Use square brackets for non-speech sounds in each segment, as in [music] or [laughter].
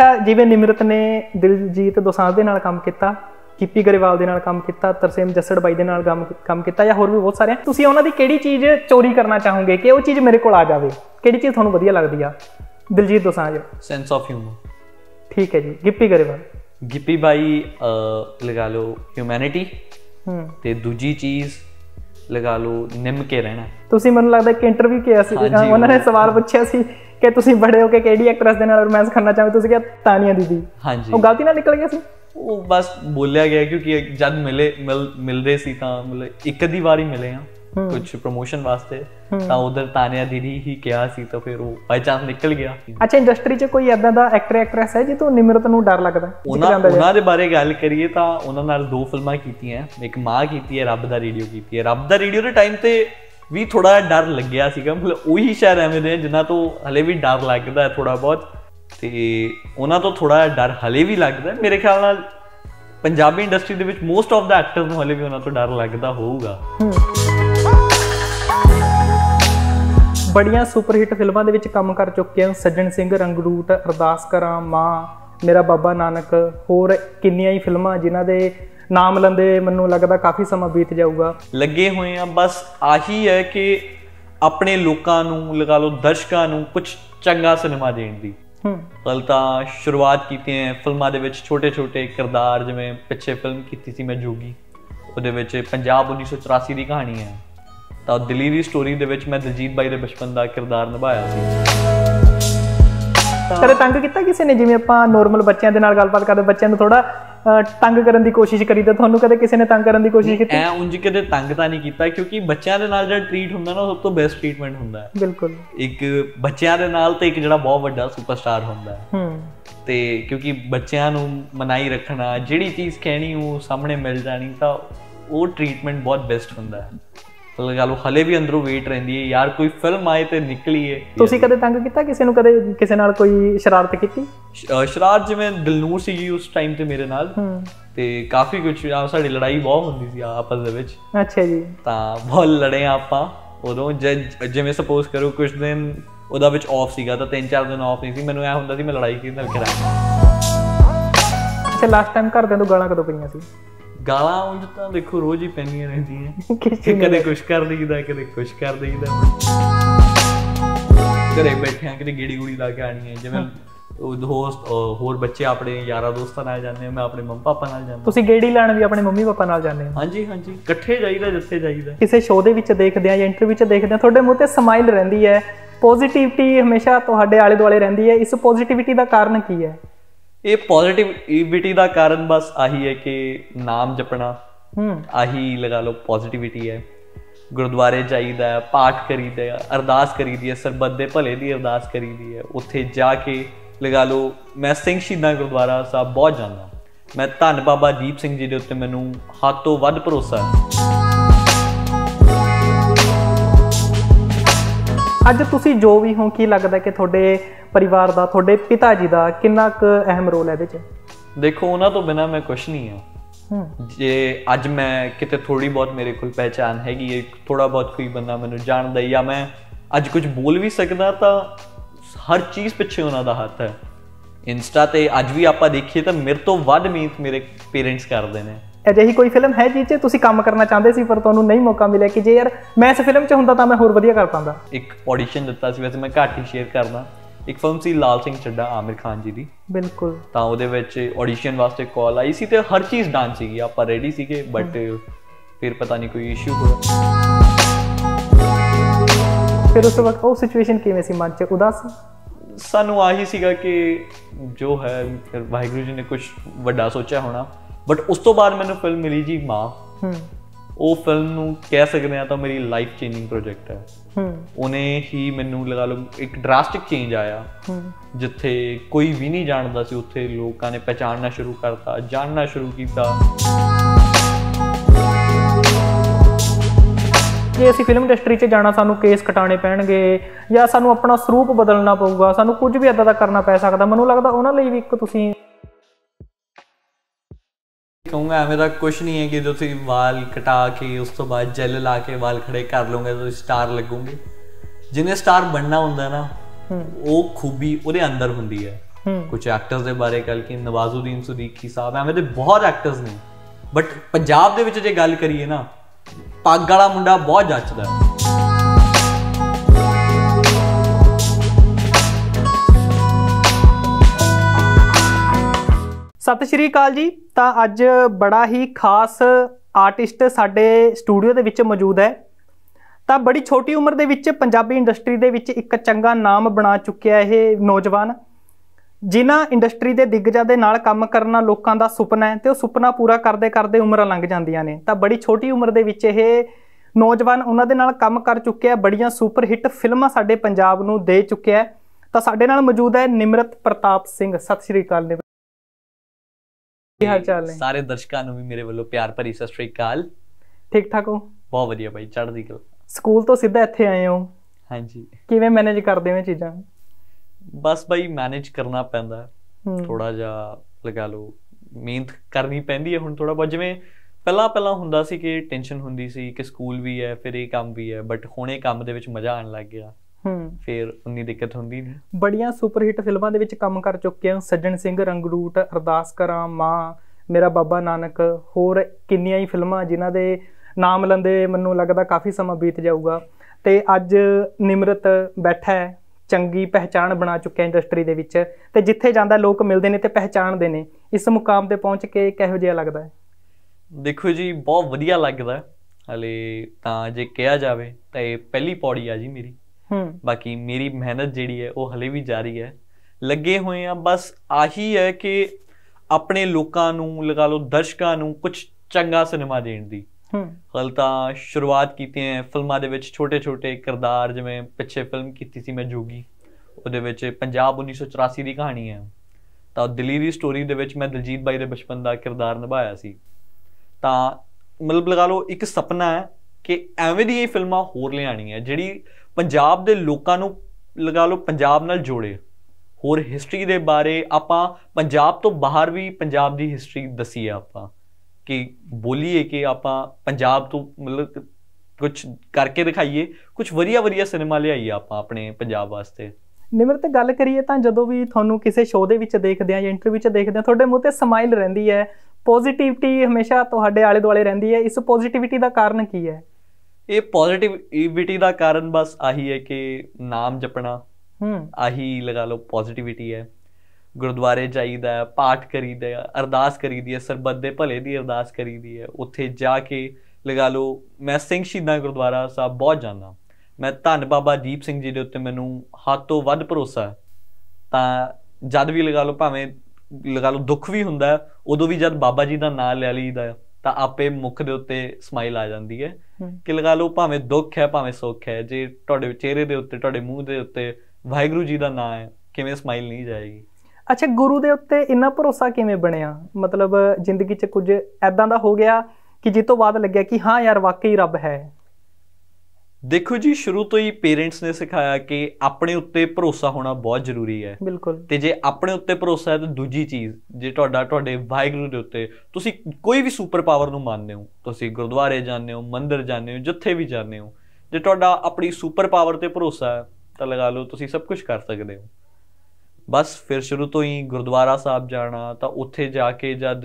ਅੱਛਾ ਜਿਵੇਂ ਨਿਮਰਤ ਨੇ ਦਿਲਜੀਤ ਦੋਸਾਂਝ ਦੇ ਨਾਲ ਕੰਮ ਕੀਤਾ ਕੀਪੀ ਗਰੇਵਾਲ ਦੇ ਨਾਲ ਕੰਮ ਕੀਤਾ ਤਰਸੇਮ ਜੱਸੜ ਬਾਈ ਦੇ ਨਾਲ ਕੰਮ ਕੀਤਾ ਜਾਂ ਹੋਰ ਵੀ ਬਹੁਤ ਸਾਰੇ ਤੁਸੀਂ ਉਹਨਾਂ ਦੀ ਕਿਹੜੀ ਚੀਜ਼ ਚੋਰੀ ਕਰਨਾ ਚਾਹੋਗੇ ਕਿ ਉਹ ਚੀਜ਼ ਮੇਰੇ ਕੋਲ ਆ ਜਾਵੇ ਕਿਹੜੀ ਚੀਜ਼ ਤੁਹਾਨੂੰ ਵਧੀਆ ਲੱਗਦੀ ਆ Diljit Dosanjh sense of humour ਠੀਕ ਹੈ ਜੀ ਗਿੱਪੀ ਗਰੇਵਾਲ ਗਿੱਪੀ ਬਾਈ ਲਗਾ ਲਓ ਹਿਊਮੈਨਿਟੀ ਹੂੰ ਤੇ ਦੂਜੀ ਚੀਜ਼ ਲਗਾ ਲੋ ਨਿੰਮ ਕੇ ਰਹਿਣਾ ਤੁਸੀਂ ਮੈਨੂੰ ਲੱਗਦਾ ਇੱਕ ਇੰਟਰਵਿਊ ਕੀਤਾ ਸੀ ਉਹਨਾਂ ਨੇ ਸਵਾਲ ਪੁੱਛਿਆ ਸੀ ਕਿ ਤੁਸੀਂ ਬੜੇ ਹੋ ਕੇ ਕਿਹੜੀ ਐਕਟਰੈਸ ਦੇ ਨਾਲ ਰੋਮਾਂਸ ਕਰਨਾ ਚਾਹੁੰਦੇ ਤੁਸੀਂ ਕਿਹਾ ਤਾਨੀਆ ਦੀਦੀ ਹਾਂਜੀ ਉਹ ਗਲਤੀ ਨਾਲ ਨਿਕਲ ਗਿਆ ਸੀ ਉਹ ਬਸ ਬੋਲਿਆ ਗਿਆ ਕਿਉਂਕਿ ਜਦ ਮਿਲੇ ਮਿਲ ਮਿਲਦੇ ਸੀ ਤਾਂ ਮਿਲੇ ਇੱਕ ਦੀ ਵਾਰੀ ਮਿਲੇ ਆ ਕੁਝ ਪ੍ਰੋਮੋਸ਼ਨ ਵਾਸਤੇ ਤਾਂ ਉਧਰ ਤਾਨਿਆ ਦੀਦੀ ਹੀ ਕਿਹਾ ਸੀ ਤਾਂ ਫਿਰ ਉਹ ਬਾਈ ਚਾਂਸ ਨਿਕਲ ਗਿਆ ਅੱਛਾ ਇੰਡਸਟਰੀ 'ਚ ਕੋਈ ਐਦਾਂ ਦਾ ਐਕਟਰ ਐਕਟਰੈਸ ਹੈ ਜਿਹਨੂੰ ਨਿਮਰਤ ਨੂੰ ਡਰ ਲੱਗਦਾ ਉਹਨਾਂ ਦੇ ਬਾਰੇ ਗੱਲ ਕਰੀਏ ਤਾਂ ਉਹਨਾਂ ਨਾਲ ਦੋ ਫਿਲਮਾਂ ਕੀਤੀਆਂ ਇੱਕ ਮਾਂ ਕੀਤੀ ਹੈ ਰੱਬ ਦਾ ਰੇਡੀਓ ਕੀਤੀ ਹੈ ਰੱਬ ਦਾ ਰੇਡੀਓ ਦੇ ਟਾਈਮ ਤੇ ਵੀ ਥੋੜਾ ਡਰ ਲੱਗਿਆ ਸੀਗਾ ਮਤਲਬ ਉਹੀ ਸ਼ਹਿਰ ਐਵੇਂ ਦੇ ਜਿਨ੍ਹਾਂ ਤੋਂ ਹਲੇ ਵੀ ਡਰ ਲੱਗਦਾ ਥੋੜਾ ਬਹੁਤ ਤੇ ਉਹਨਾਂ ਤੋਂ ਥੋੜਾ ਡਰ ਹਲੇ ਵੀ ਲੱਗਦਾ ਮੇਰੇ ਖਿਆਲ ਨਾਲ ਪੰਜਾਬੀ ਇੰਡਸਟਰੀ ਦੇ ਵਿੱਚ ਮੋਸਟ ਆਫ ਦਾ ਐਕਟਰਸ ਨੂੰ ਹਲੇ ਵੀ ਉਹਨਾਂ ਤੋਂ ਡਰ ਲੱਗਦਾ ਹੋਊਗਾ ਬੜੀਆਂ ਸੁਪਰ ਹਿੱਟ ਫਿਲਮਾਂ ਦੇ ਵਿੱਚ ਕੰਮ ਕਰ ਚੁੱਕੇ ਹਨ ਸੱਜਣ ਸਿੰਘ ਰੰਗਰੂਟ ਅਰਦਾਸ ਕਰਾਂ ਮਾਂ ਮੇਰਾ ਬਾਬਾ ਨਾਨਕ ਹੋਰ ਕਿੰਨੀਆਂ ਹੀ ਫਿਲਮਾਂ ਜਿਨ੍ਹਾਂ ਦੇ ਨਾਮ ਲੰਦੇ ਮੈਨੂੰ ਲੱਗਦਾ ਕਾਫੀ ਸਮਾਂ ਬੀਤ ਜਾਊਗਾ ਲੱਗੇ ਹੋਏ ਆ ਬਸ ਆਹੀ ਹੈ ਕਿ ਆਪਣੇ ਲੋਕਾਂ ਨੂੰ ਲਗਾ ਲਓ ਦਰਸ਼ਕਾਂ ਨੂੰ ਕੁਝ ਚੰਗਾ ਸਿਨੇਮਾ ਦੇਣ ਦੀ ਹਮ ਤਾਂ ਸ਼ੁਰੂਆਤ ਕੀਤੀ ਹੈ ਫਿਲਮਾਂ ਦੇ ਵਿੱਚ ਛੋਟੇ-ਛੋਟੇ ਕਿਰਦਾਰ ਜਿਵੇਂ ਪਿੱਛੇ ਫਿਲਮ ਕੀਤੀ ਸੀ ਮੈਂ ਜੋਗੀ ਉਹਦੇ ਵਿੱਚ ਪੰਜਾਬ 1984 ਦੀ ਕਹਾਣੀ ਹੈ ਤਾਂ ਦਿੱਲੀ ਸਟੋਰੀ ਦੇ ਵਿੱਚ ਮੈਂ ਦਲਜੀਤ ਬਾਈ ਦੇ ਬਚਪਨ ਦਾ ਕਿਰਦਾਰ ਨਿਭਾਇਆ ਸੀ ਤਰੇ ਤੰਗ ਕੀਤਾ ਕਿਸੇ ਨੇ ਜਿਵੇਂ ਆਪਾਂ ਨਾਰਮਲ ਬੱਚਿਆਂ ਦੇ ਨਾਲ ਗੱਲਬਾਤ ਕਰਦੇ ਬੱਚਿਆਂ ਨੂੰ ਥੋੜਾ ਤੰਗ ਕਰਨ ਦੀ ਕੋਸ਼ਿਸ਼ ਕਰੀ ਤਾਂ ਤੁਹਾਨੂੰ ਕਦੇ ਕਿਸੇ ਨੇ ਤੰਗ ਕਰਨ ਦੀ ਕੋਸ਼ਿਸ਼ ਕੀਤੀ ਐ ਉਂਝ ਕਦੇ ਤੰਗ ਤਾਂ ਨਹੀਂ ਕੀਤਾ ਕਿਉਂਕਿ ਬੱਚਿਆਂ ਦੇ ਨਾਲ ਜਿਹੜਾ ਟ੍ਰੀਟ ਹੁੰਦਾ ਨਾ ਉਹ ਸਭ ਤੋਂ ਬੈਸਟ ਟ੍ਰੀਟਮੈਂਟ ਹੁੰਦਾ ਹੈ ਬਿਲਕੁਲ ਇੱਕ ਬੱਚਿਆਂ ਦੇ ਨਾਲ ਤੇ ਇੱਕ ਜਿਹੜਾ ਬਹੁਤ ਵੱਡਾ ਸੁਪਰਸਟਾਰ ਹੁੰਦਾ ਹੈ ਹੂੰ ਤੇ ਕਿਉਂਕਿ ਬੱਚਿਆਂ ਨੂੰ ਮਨਾਈ ਰੱਖਣਾ ਜਿਹੜੀ ਚੀਜ਼ ਕਹਿਣੀ ਉਹ ਸਾਹਮਣੇ ਮਿਲ ਜਾਣੀ ਤਾਂ ਉਹ ਟ੍ਰੀਟਮੈਂਟ ਬਹੁਤ ਬੈਸਟ ਹੁੰਦਾ ਹੈ ਲਗਾ ਲੋ ਹਲੇ ਵੀ ਅੰਦਰੋਂ ਵੇਟ ਰਹਿੰਦੀ ਹੈ ਯਾਰ ਕੋਈ ਫਿਲਮ ਆਏ ਤੇ ਨਿਕਲੀਏ ਤੁਸੀਂ ਕਦੇ ਤੰਗ ਕੀਤਾ ਕਿਸੇ ਨੂੰ ਕਦੇ ਕਿਸੇ ਨਾਲ ਕੋਈ ਸ਼ਰਾਰਤ ਕੀਤੀ ਸ਼ਰਾਰਤ ਜਿਵੇਂ ਦਿਲਨੂਰ ਸੀ ਉਸ ਟਾਈਮ ਤੇ ਮੇਰੇ ਨਾਲ ਤੇ ਕਾਫੀ ਕੁਝ ਆ ਸਾਡੀ ਲੜਾਈ ਬਹੁਤ ਹੁੰਦੀ ਸੀ ਆਪਸ ਦੇ ਵਿੱਚ ਅੱਛਾ ਜੀ ਤਾਂ ਬਹੁਤ ਲੜੇ ਆਪਾਂ ਉਦੋਂ ਜਿਵੇਂ ਸਪੋਜ਼ ਕਰੋ ਕੁਝ ਦਿਨ ਉਹਦਾ ਵਿੱਚ ਆਫ ਸੀਗਾ ਤਾਂ 3-4 ਦਿਨ ਆਫ ਨਹੀਂ ਸੀ ਮੈਨੂੰ ਐ ਹੁੰਦਾ ਸੀ ਮੈਂ ਲੜਾਈ ਕਿਸ ਨਾਲ ਕਰਾਂ ਅੱਛਾ ਲਾਸਟ ਟਾਈਮ ਘਰਦਿਆਂ ਤੋਂ ਗਾਲਾਂ ਕਦੋਂ ਪਈਆਂ ਸੀ ਗਾਲਾਂ ਉਂਝ ਤਾਂ ਦੇਖੋ ਰੋਜ਼ ਹੀ ਪੈਂਦੀਆਂ ਰਹਿੰਦੀਆਂ ਕਦੇ ਕੁਛ ਕਰ ਲਈਦਾ ਕਦੇ ਕੁਛ ਕਰ ਲਈਦਾ ਘਰੇ ਬੈਠਿਆਂ ਕਿਤੇ ਗੇੜੀ ਗੂੜੀ ਲਾ ਕੇ ਆਣੀ ਹੈ ਜਿਵੇਂ ਉਹ ਦੋਸਤ ਹੋਰ ਬੱਚੇ ਆਪਣੇ ਯਾਰਾ ਦੋਸਤਾਂ ਨਾਲ ਜਾਂਦੇ ਮੈਂ ਆਪਣੇ ਮੰਮਾ ਪਾਪਾ ਨਾਲ ਜਾਂਦਾ ਤੁਸੀਂ ਗੇੜੀ ਲਾਣ ਵੀ ਆਪਣੇ ਮੰਮੀ ਪਾਪਾ ਨਾਲ ਜਾਂਦੇ ਹੋ ਹਾਂਜੀ ਹਾਂਜੀ ਇਕੱਠੇ ਜਾਈਦਾ ਜਿੱਥੇ ਜਾਈਦਾ ਕਿਸੇ ਸ਼ੋਅ ਦੇ ਵਿੱਚ ਦੇਖਦੇ ਆ ਜਾਂ ਇੰਟਰਵਿਊ 'ਚ ਦੇਖਦੇ ਆ ਤੁਹਾਡੇ ਮੂੰਹ ਤੇ ਸਮਾਈਲ ਰਹਿੰਦੀ ਹੈ ਪੋਜ਼ਿਟਿਵਿਟੀ ਹਮੇਸ਼ਾ ਤੁਹਾਡੇ ਆਲੇ ਦੁਆਲੇ ਰਹਿੰਦੀ ਹੈ ਇਸ ਪੋਜ਼ਿਟਿਵਿਟੀ ਦਾ ਕਾਰਨ ਕੀ ਹੈ ਇਹ ਪੋਜ਼ਿਟਿਵਿਟੀ ਦਾ ਕਾਰਨ ਬਸ ਆਹੀ ਹੈ ਕਿ ਨਾਮ ਜਪਣਾ ਹੂੰ ਆਹੀ ਲਗਾ ਲਓ ਪੋਜ਼ਿਟਿਵਿਟੀ ਹੈ ਗੁਰਦੁਆਰੇ ਜਾਈਦਾ ਹੈ ਪਾਠ ਕਰੀਦਾ ਹੈ ਅਰਦਾਸ ਕਰੀਦੀ ਹੈ ਸਰਬੱਤ ਦੇ ਭਲੇ ਦੀ ਅਰਦਾਸ ਕਰੀਦੀ ਹੈ ਉੱਥੇ ਜਾ ਕੇ ਲਗਾ ਲਓ ਮੈਂ ਸਿੰਘ ਸ਼ਹੀਦਾਂ ਗੁਰਦੁਆਰਾ ਸਾਹਿਬ ਬਹੁਤ ਜਾਂਦਾ ਮੈਂ ਧੰਨ ਬਾਬਾ ਦੀਪ ਸਿੰਘ ਜੀ ਦੇ ਉੱਤੇ ਮੈਨੂੰ ਹੱਥੋਂ ਤੋਂ ਵੱਧ ਭਰੋਸਾ ਹੈ ਅੱਜ ਤੁਸੀਂ ਜੋ ਵੀ ਹੋ ਕੀ ਲੱਗਦਾ ਕਿ ਤੁਹਾਡੇ ਪਰਿਵਾਰ ਦਾ ਤੁਹਾਡੇ ਪਿਤਾ ਜੀ ਦਾ ਕਿੰਨਾ ਕੁ ਅਹਿਮ ਰੋਲ ਹੈ ਇਹਦੇ 'ਚ ਦੇਖੋ ਉਹਨਾਂ ਤੋਂ ਬਿਨਾ ਮੈਂ ਕੁਝ ਨਹੀਂ ਹਾਂ ਜੇ ਅੱਜ ਮੈਂ ਕਿਤੇ ਥੋੜੀ ਬਹੁਤ ਮੇਰੇ ਕੋਲ ਪਹਿਚਾਨ ਹੈਗੀ ਹੈ ਥੋੜਾ ਬਹੁਤ ਕੋਈ ਬੰਦਾ ਮੈਨੂੰ ਜਾਣਦਾ ਜਾਂ ਮੈਂ ਅੱਜ ਕੁਝ ਬੋਲ ਵੀ ਸਕਦਾ ਤਾਂ ਹਰ ਚੀਜ਼ ਪਿੱਛੇ ਉਹਨਾਂ ਦਾ ਹੱਥ ਹੈ ਇੰਸਟਾ ਤੇ ਅੱਜ ਵੀ ਆਪਾਂ ਦੇਖੀਏ ਤਾਂ ਮੇਰੇ ਤੋਂ ਵੱਧ ਮੀਨਸ ਮੇਰੇ ਪੇਰੈਂਟਸ ਕਰਦੇ ਨੇ ਅਜਿਹੀ ਕੋਈ ਫਿਲਮ ਹੈ ਜੀ ਜੇ ਤੁਸੀਂ ਕੰਮ ਕਰਨਾ ਚਾਹੁੰਦੇ ਸੀ ਪਰ ਤੁਹਾਨੂੰ ਨਹੀਂ ਮੌਕਾ ਮਿਲਿਆ ਕਿ ਜੇ ਯਾਰ ਮੈਂ ਇਸ ਫਿਲਮ 'ਚ ਹੁੰਦਾ ਤਾਂ ਮੈਂ ਹੋਰ ਵਧੀਆ ਕਰ ਪਾਉਂਦਾ ਇੱਕ ਆਡੀਸ਼ਨ ਦਿੱਤਾ ਸੀ ਵੈਸੇ ਮੈਂ ਘੱਟ ਹੀ ਸ਼ੇਅਰ ਕਰਦਾ ਇੱਕ ਫਿਲਮ ਸੀ ਲਾਲ ਸਿੰਘ ਚੱਡਾ ਆਮਿਰ ਖਾਨ ਜੀ ਦੀ ਬਿਲਕੁਲ ਤਾਂ ਉਹਦੇ ਵਿੱਚ ਆਡੀਸ਼ਨ ਵਾਸਤੇ ਕਾਲ ਆਈ ਸੀ ਤੇ ਹਰ ਚੀਜ਼ ਡਾਂਸ ਸੀਗੀ ਆਪਾਂ ਰੈਡੀ ਸੀਗੇ ਬਟ ਫਿਰ ਪਤਾ ਨਹੀਂ ਕੋਈ ਇਸ਼ੂ ਹੋਇਆ ਫਿਰ ਉਸ ਵਕਤ ਉਹ ਸਿਚੁਏਸ਼ਨ ਕਿਵੇਂ ਸੀ ਮਨ 'ਚ ਉਦਾਸ ਸਾਨੂੰ ਆਹੀ ਸੀਗਾ ਕਿ ਜੋ ਹੈ ਫਿਰ ਵਾਹਿਗੁਰੂ ਜੀ ਨੇ ਕੁਝ ਵੱਡਾ ਸੋਚਿਆ ਹੋਣਾ ਬਟ ਉਸ ਤੋਂ ਬਾਅਦ ਮੈਨੂੰ ਫਿਲਮ ਮਿਲੀ ਜੀ ਮਾਂ ਹੂੰ ਉਹ ਫਿਲਮ ਨੂੰ ਕਹਿ ਸਕਦੇ ਆ ਤਾਂ ਮੇਰੀ ਲਾਈਫ ਚੇਂਜਿੰਗ ਪ੍ਰੋਜੈਕਟ ਹੈ ਹੂੰ ਉਹਨੇ ਹੀ ਮੈਨੂੰ ਲਗਾ ਲਓ ਇੱਕ ਡਰਾਸਟਿਕ ਚੇਂਜ ਆਇਆ ਹੂੰ ਜਿੱਥੇ ਕੋਈ ਵੀ ਨਹੀਂ ਜਾਣਦਾ ਸੀ ਉੱਥੇ ਲੋਕਾਂ ਨੇ ਪਛਾਣਨਾ ਸ਼ੁਰੂ ਕਰਤਾ ਜਾਣਨਾ ਸ਼ੁਰੂ ਕੀਤਾ ਜੇ ਅਸੀਂ ਫਿਲਮ ਇੰਡਸਟਰੀ 'ਚ ਜਾਣਾ ਸਾਨੂੰ ਕੇਸ ਕਟਾਣੇ ਪੈਣਗੇ ਜਾਂ ਸਾਨੂੰ ਆਪਣਾ ਸਰੂਪ ਬਦਲਣਾ ਪਊਗਾ ਸਾਨੂੰ ਕੁਝ ਵੀ ਇਦਾਂ ਦਾ ਕਰਨਾ ਪੈ ਸਕਦਾ ਮੈਨੂੰ ਲੱਗਦਾ ਉਹਨਾਂ ਲਈ ਵੀ ਇੱਕ ਤੁਸੀਂ ਕਹੂੰਗਾ ਐਵੇਂ ਦਾ ਕੁਝ ਨਹੀਂ ਹੈ ਕਿ ਜੋ ਤੁਸੀਂ ਵਾਲ ਕਟਾ ਕੇ ਉਸ ਤੋਂ ਬਾਅਦ ਜੈਲ ਲਾ ਕੇ ਵਾਲ ਖੜੇ ਕਰ ਲੋਗੇ ਤਾਂ ਸਟਾਰ ਲੱਗੋਗੇ ਜਿਹਨੇ ਸਟਾਰ ਬਣਨਾ ਹੁੰਦਾ ਨਾ ਉਹ ਖੂਬੀ ਉਹਦੇ ਅੰਦਰ ਹੁੰਦੀ ਹੈ ਕੁਝ ਐਕਟਰਸ ਦੇ ਬਾਰੇ ਗੱਲ ਕੀ ਨਵਾਜ਼ੁਦੀਨ ਸੁਦੀਕੀ ਸਾਹਿਬ ਐਵੇਂ ਦੇ ਬਹੁਤ ਐਕਟਰਸ ਨੇ ਬਟ ਪੰਜਾਬ ਦੇ ਵਿੱਚ ਜੇ ਗੱਲ ਕਰੀਏ ਨਾ ਪੱਗ ਵਾਲਾ ਮੁੰਡਾ ਬਹੁਤ ਜੱਚਦਾ ਹੈ ਸਤਿ ਸ਼੍ਰੀ ਅਕਾਲ ਜੀ ਤਾਂ ਅੱਜ ਬੜਾ ਹੀ ਖਾਸ ਆਰਟਿਸਟ ਸਾਡੇ ਸਟੂਡੀਓ ਦੇ ਵਿੱਚ ਮੌਜੂਦ ਹੈ ਤਾਂ ਬੜੀ ਛੋਟੀ ਉਮਰ ਦੇ ਵਿੱਚ ਪੰਜਾਬੀ ਇੰਡਸਟਰੀ ਦੇ ਵਿੱਚ ਇੱਕ ਚੰਗਾ ਨਾਮ ਬਣਾ ਚੁੱਕਿਆ ਇਹ ਨੌਜਵਾਨ ਜਿਨ੍ਹਾਂ ਇੰਡਸਟਰੀ ਦੇ ਦਿੱਗਜਾਂ ਦੇ ਨਾਲ ਕੰਮ ਕਰਨਾ ਲੋਕਾਂ ਦਾ ਸੁਪਨਾ ਹੈ ਤੇ ਉਹ ਸੁਪਨਾ ਪੂਰਾ ਕਰਦੇ ਕਰਦੇ ਉਮਰਾਂ ਲੰਘ ਜਾਂਦੀਆਂ ਨੇ ਤਾਂ ਬੜੀ ਛੋਟੀ ਉਮਰ ਦੇ ਵਿੱਚ ਇਹ ਨੌਜਵਾਨ ਉਹਨਾਂ ਦੇ ਨਾਲ ਕੰਮ ਕਰ ਚੁੱਕਿਆ ਬੜੀਆਂ ਸੁਪਰ ਹਿੱਟ ਫਿਲਮਾਂ ਸਾਡੇ ਪੰਜਾਬ ਨੂੰ ਦੇ ਚੁੱਕਿਆ ਤਾਂ ਸਾਡੇ ਨਾਲ ਮੌਜੂਦ ਹੈ ਨਿਮਰਤ ਪ੍ਰਤਾਪ ਸਿੰਘ ਸਤਿ ਸ਼੍ਰੀ ਅਕਾਲ ਕੀ ਹਾਲ ਚਾਲ ਨੇ ਸਾਰੇ ਦਰਸ਼ਕਾਂ ਨੂੰ ਵੀ ਮੇਰੇ ਵੱਲੋਂ ਪਿਆਰ ਭਰੀ ਸਤਿ ਸ੍ਰੀ ਅਕਾਲ ਠੀਕ ਠਾਕ ਹੋ ਬਹੁਤ ਵਧੀਆ ਬਾਈ ਚੜ੍ਹਦੀ ਕਲਾ ਸਕੂਲ ਤੋਂ ਸਿੱਧਾ ਇੱਥੇ ਆਏ ਹੋ ਹਾਂਜੀ ਕਿਵੇਂ ਮੈਨੇਜ ਕਰਦੇ ਹੋ ਇਹ ਚੀਜ਼ਾਂ ਬਸ ਬਾਈ ਮੈਨੇਜ ਕਰਨਾ ਪੈਂਦਾ ਥੋੜਾ ਜਿਹਾ ਲਗਾ ਲਓ ਮਿਹਨਤ ਕਰਨੀ ਪੈਂਦੀ ਹੈ ਹੁਣ ਥੋੜਾ ਬਹੁਤ ਜਿਵੇਂ ਪਹਿਲਾਂ ਪਹਿਲਾਂ ਹੁੰਦਾ ਸੀ ਕਿ ਟੈਨਸ਼ਨ ਹੁੰਦੀ ਸੀ ਕਿ ਸਕੂਲ ਵੀ ਹੈ ਫਿਰ ਇਹ ਕੰਮ ਵੀ ਹੈ ਬਟ ਹੁਣੇ ਕੰਮ ਦੇ ਵਿੱਚ ਮਜ਼ਾ ਆਣ ਲੱਗ ਗਿਆ ਹੂੰ ਫਿਰ ਉਨੀ ਦਿੱਕਤ ਹੁੰਦੀ ਨੇ ਬੜੀਆਂ ਸੁਪਰ ਹਿੱਟ ਫਿਲਮਾਂ ਦੇ ਵਿੱਚ ਕੰਮ ਕਰ ਚੁੱਕੇ ਆ ਸੱਜਣ ਸਿੰਘ ਰੰਗਰੂਟ ਅਰਦਾਸ ਕਰਾਂ ਮਾਂ ਮੇਰਾ ਬਾਬਾ ਨਾਨਕ ਹੋਰ ਕਿੰਨੀਆਂ ਹੀ ਫਿਲਮਾਂ ਜਿਨ੍ਹਾਂ ਦੇ ਨਾਮ ਲੰਦੇ ਮੈਨੂੰ ਲੱਗਦਾ ਕਾਫੀ ਸਮਾਂ ਬੀਤ ਜਾਊਗਾ ਤੇ ਅੱਜ ਨਿਮਰਤ ਬੈਠਾ ਹੈ ਚੰਗੀ ਪਹਿਚਾਣ ਬਣਾ ਚੁੱਕਿਆ ਇੰਡਸਟਰੀ ਦੇ ਵਿੱਚ ਤੇ ਜਿੱਥੇ ਜਾਂਦਾ ਲੋਕ ਮਿਲਦੇ ਨੇ ਤੇ ਪਹਿਚਾਣਦੇ ਨੇ ਇਸ ਮੁਕਾਮ ਤੇ ਪਹੁੰਚ ਕੇ ਕਿਹੋ ਜਿਹਾ ਲੱਗਦਾ ਹੈ ਦੇਖੋ ਜੀ ਬਹੁਤ ਵਧੀਆ ਲੱਗਦਾ ਹਲੇ ਤਾਂ ਜੇ ਕਿਹਾ ਜਾਵੇ ਤਾਂ ਇਹ ਪਹਿਲੀ ਪੌੜੀ ਆ ਜੀ ਮੇਰੀ ਹੂੰ ਬਾਕੀ ਮੇਰੀ ਮਿਹਨਤ ਜਿਹੜੀ ਹੈ ਉਹ ਹਲੇ ਵੀ ਜਾਰੀ ਹੈ ਲੱਗੇ ਹੋਏ ਆ ਬਸ ਆਹੀ ਹੈ ਕਿ ਆਪਣੇ ਲੋਕਾਂ ਨੂੰ ਲਗਾ ਲਓ ਦਰਸ਼ਕਾਂ ਨੂੰ ਕੁਝ ਚੰਗਾ ਸਿਨੇਮਾ ਦੇਣ ਦੀ ਹਲ ਤਾਂ ਸ਼ੁਰੂਆਤ ਕੀਤੀ ਹੈ ਫਿਲਮਾਂ ਦੇ ਵਿੱਚ ਛੋਟੇ-ਛੋਟੇ ਕਿਰਦਾਰ ਜਿਵੇਂ ਪਿੱਛੇ ਫਿਲਮ ਕੀਤੀ ਸੀ ਮੈਂ ਜੋਗੀ ਉਹਦੇ ਵਿੱਚ ਪੰਜਾਬ 1984 ਦੀ ਕਹਾਣੀ ਹੈ ਤਾਂ ਦਿੱਲੀ ਦੀ ਸਟੋਰੀ ਦੇ ਵਿੱਚ ਮੈਂ ਦਲਜੀਤ ਬਾਈ ਦੇ ਬਚਪਨ ਦਾ ਕਿਰਦਾਰ ਨਿਭਾਇਆ ਸੀ ਤਾਂ ਮਤਲਬ ਲਗਾ ਲਓ ਇੱਕ ਸੁਪਨਾ ਹੈ ਕਿ ਐਵੇਂ ਦੀਆਂ ਫਿਲਮਾਂ ਹੋਰ ਲਿਆਣੀਆਂ ਜਿਹੜੀ ਪੰਜਾਬ ਦੇ ਲੋਕਾਂ ਨੂੰ ਲਗਾ ਲਓ ਪੰਜਾਬ ਨਾਲ ਜੋੜੇ ਹੋਰ ਹਿਸਟਰੀ ਦੇ ਬਾਰੇ ਆਪਾਂ ਪੰਜਾਬ ਤੋਂ ਬਾਹਰ ਵੀ ਪੰਜਾਬ ਦੀ ਹਿਸਟਰੀ ਦਸੀਏ ਆਪਾਂ ਕਿ ਬੋਲੀਏ ਕਿ ਆਪਾਂ ਪੰਜਾਬ ਤੋਂ ਮਤਲਬ ਕੁਝ ਕਰਕੇ ਦਿਖਾਈਏ ਕੁਝ ਵਧੀਆ ਵਧੀਆ ਸਿਨੇਮਾ ਲਿਆਈਏ ਆਪਾਂ ਆਪਣੇ ਪੰਜਾਬ ਵਾਸਤੇ ਨਿਮਰਤ ਗੱਲ ਕਰੀਏ ਤਾਂ ਜਦੋਂ ਵੀ ਤੁਹਾਨੂੰ ਕਿਸੇ ਸ਼ੋਅ ਦੇ ਵਿੱਚ ਦੇਖਦੇ ਆ ਜਾਂ ਇੰਟਰਵਿਊ 'ਚ ਦੇਖਦੇ ਆ ਤੁਹਾਡੇ ਮੂੰਹ ਤੇ ਸਮਾਈਲ ਰਹਿੰਦੀ ਹੈ ਪੋਜ਼ਿਟਿਵਿਟੀ ਹਮੇਸ਼ਾ ਤੁਹਾਡੇ ਆਲੇ ਦੁਆਲੇ ਰਹਿੰਦੀ ਹੈ ਇਸ ਪੋਜ਼ਿਟਿਵਿਟੀ ਦਾ ਕਾਰਨ ਕੀ ਹੈ ਇਹ ਪੋਜ਼ਿਟਿਵਿਟੀ ਦਾ ਕਾਰਨ ਬਸ ਆਹੀ ਹੈ ਕਿ ਨਾਮ ਜਪਣਾ ਹੂੰ ਆਹੀ ਲਗਾ ਲਓ ਪੋਜ਼ਿਟਿਵਿਟੀ ਹੈ ਗੁਰਦੁਆਰੇ ਜਾਈਦਾ ਹੈ ਪਾਠ ਕਰੀਦਾ ਹੈ ਅਰਦਾਸ ਕਰੀਦੀ ਹੈ ਸਰਬੱਤ ਦੇ ਭਲੇ ਦੀ ਅਰਦਾਸ ਕਰੀਦੀ ਹੈ ਉੱਥੇ ਜਾ ਕੇ ਲਗਾ ਲਓ ਮੈਂ ਸਿੰਘ ਸ਼ਹੀਦਾਂ ਗੁਰਦੁਆਰਾ ਸਾਹਿਬ ਬਹੁਤ ਜਾਂਦਾ ਮੈਂ ਧੰਨ ਬਾਬਾ ਦੀਪ ਸਿੰਘ ਜੀ ਦੇ ਉੱਤੇ ਮੈਨੂੰ ਹੱਥੋਂ ਤੋਂ ਵੱਧ ਭਰੋਸਾ ਹੈ ਤਾਂ ਜਦ ਵੀ ਲਗਾ ਲਓ ਭਾਵੇਂ ਲਗਾ ਲਓ ਦੁੱਖ ਵੀ ਹੁੰਦਾ ਉਦੋਂ ਵੀ ਜਦ ਬਾਬਾ ਜੀ ਦਾ ਨਾਮ ਲੈ ਲਈਦਾ ਤਾਂ ਆਪੇ ਮੁੱਖ ਦੇ ਉੱਤੇ ਸਮਾਈਲ ਆ ਜਾਂਦੀ ਹੈ ਕਿ ਲਗਾ ਲਓ ਭਾਵੇਂ ਦੁੱਖ ਹੈ ਭਾਵੇਂ ਸੁੱਖ ਹੈ ਜੇ ਤੁਹਾਡੇ ਚਿਹਰੇ ਦੇ ਉੱਤੇ ਤੁਹਾਡੇ ਮੂੰਹ ਦੇ ਉੱਤੇ ਵਾਹਿਗੁਰੂ ਜੀ ਦਾ ਨਾਮ ਹੈ ਕਿਵੇਂ ਸਮਾਈਲ ਨਹੀਂ ਜਾਏਗੀ ਅੱਛਾ ਗੁਰੂ ਦੇ ਉੱਤੇ ਇੰਨਾ ਭਰੋਸਾ ਕਿਵੇਂ ਬਣਿਆ ਮਤਲਬ ਜ਼ਿੰਦਗੀ 'ਚ ਕੁਝ ਐਦਾਂ ਦਾ ਹੋ ਗਿਆ ਕਿ ਜਿੱਤੋਂ ਬਾਅਦ ਲੱਗਿਆ ਕਿ ਹਾਂ ਯਾਰ ਵਾਕਈ ਰੱਬ ਹੈ ਦੇਖੋ ਜੀ ਸ਼ੁਰੂ ਤੋਂ ਹੀ ਪੇਰੈਂਟਸ ਨੇ ਸਿਖਾਇਆ ਕਿ ਆਪਣੇ ਉੱਤੇ ਭਰੋਸਾ ਹੋਣਾ ਬਹੁਤ ਜ਼ਰੂਰੀ ਹੈ ਬਿਲਕੁਲ ਤੇ ਜੇ ਆਪਣੇ ਉੱਤੇ ਭਰੋਸਾ ਹੈ ਤਾਂ ਦੂਜੀ ਚੀਜ਼ ਜੇ ਤੁਹਾਡਾ ਤੁਹਾਡੇ ਵਾਹਿਗੁਰੂ ਦੇ ਉੱਤੇ ਤੁਸੀਂ ਕੋਈ ਵੀ ਸੁਪਰ ਪਾਵਰ ਨੂੰ ਮੰਨਦੇ ਹੋ ਤੁਸੀਂ ਗੁਰਦੁਆਰੇ ਜਾਂਦੇ ਹੋ ਮੰਦਿਰ ਜਾਂਦੇ ਹੋ ਜਿੱਥੇ ਵੀ ਜਾਂਦੇ ਹੋ ਜੇ ਤੁਹਾਡਾ ਆਪਣੀ ਸੁਪਰ ਪਾਵਰ ਤੇ ਭਰੋਸਾ ਹੈ ਤਾਂ ਲਗਾ ਲਓ ਤੁਸੀਂ ਸਭ ਕੁਝ ਕਰ ਸਕਦੇ ਹੋ ਬਸ ਫਿਰ ਸ਼ੁਰੂ ਤੋਂ ਹੀ ਗੁਰਦੁਆਰਾ ਸਾਹਿਬ ਜਾਣਾ ਤਾਂ ਉੱਥੇ ਜਾ ਕੇ ਜਦ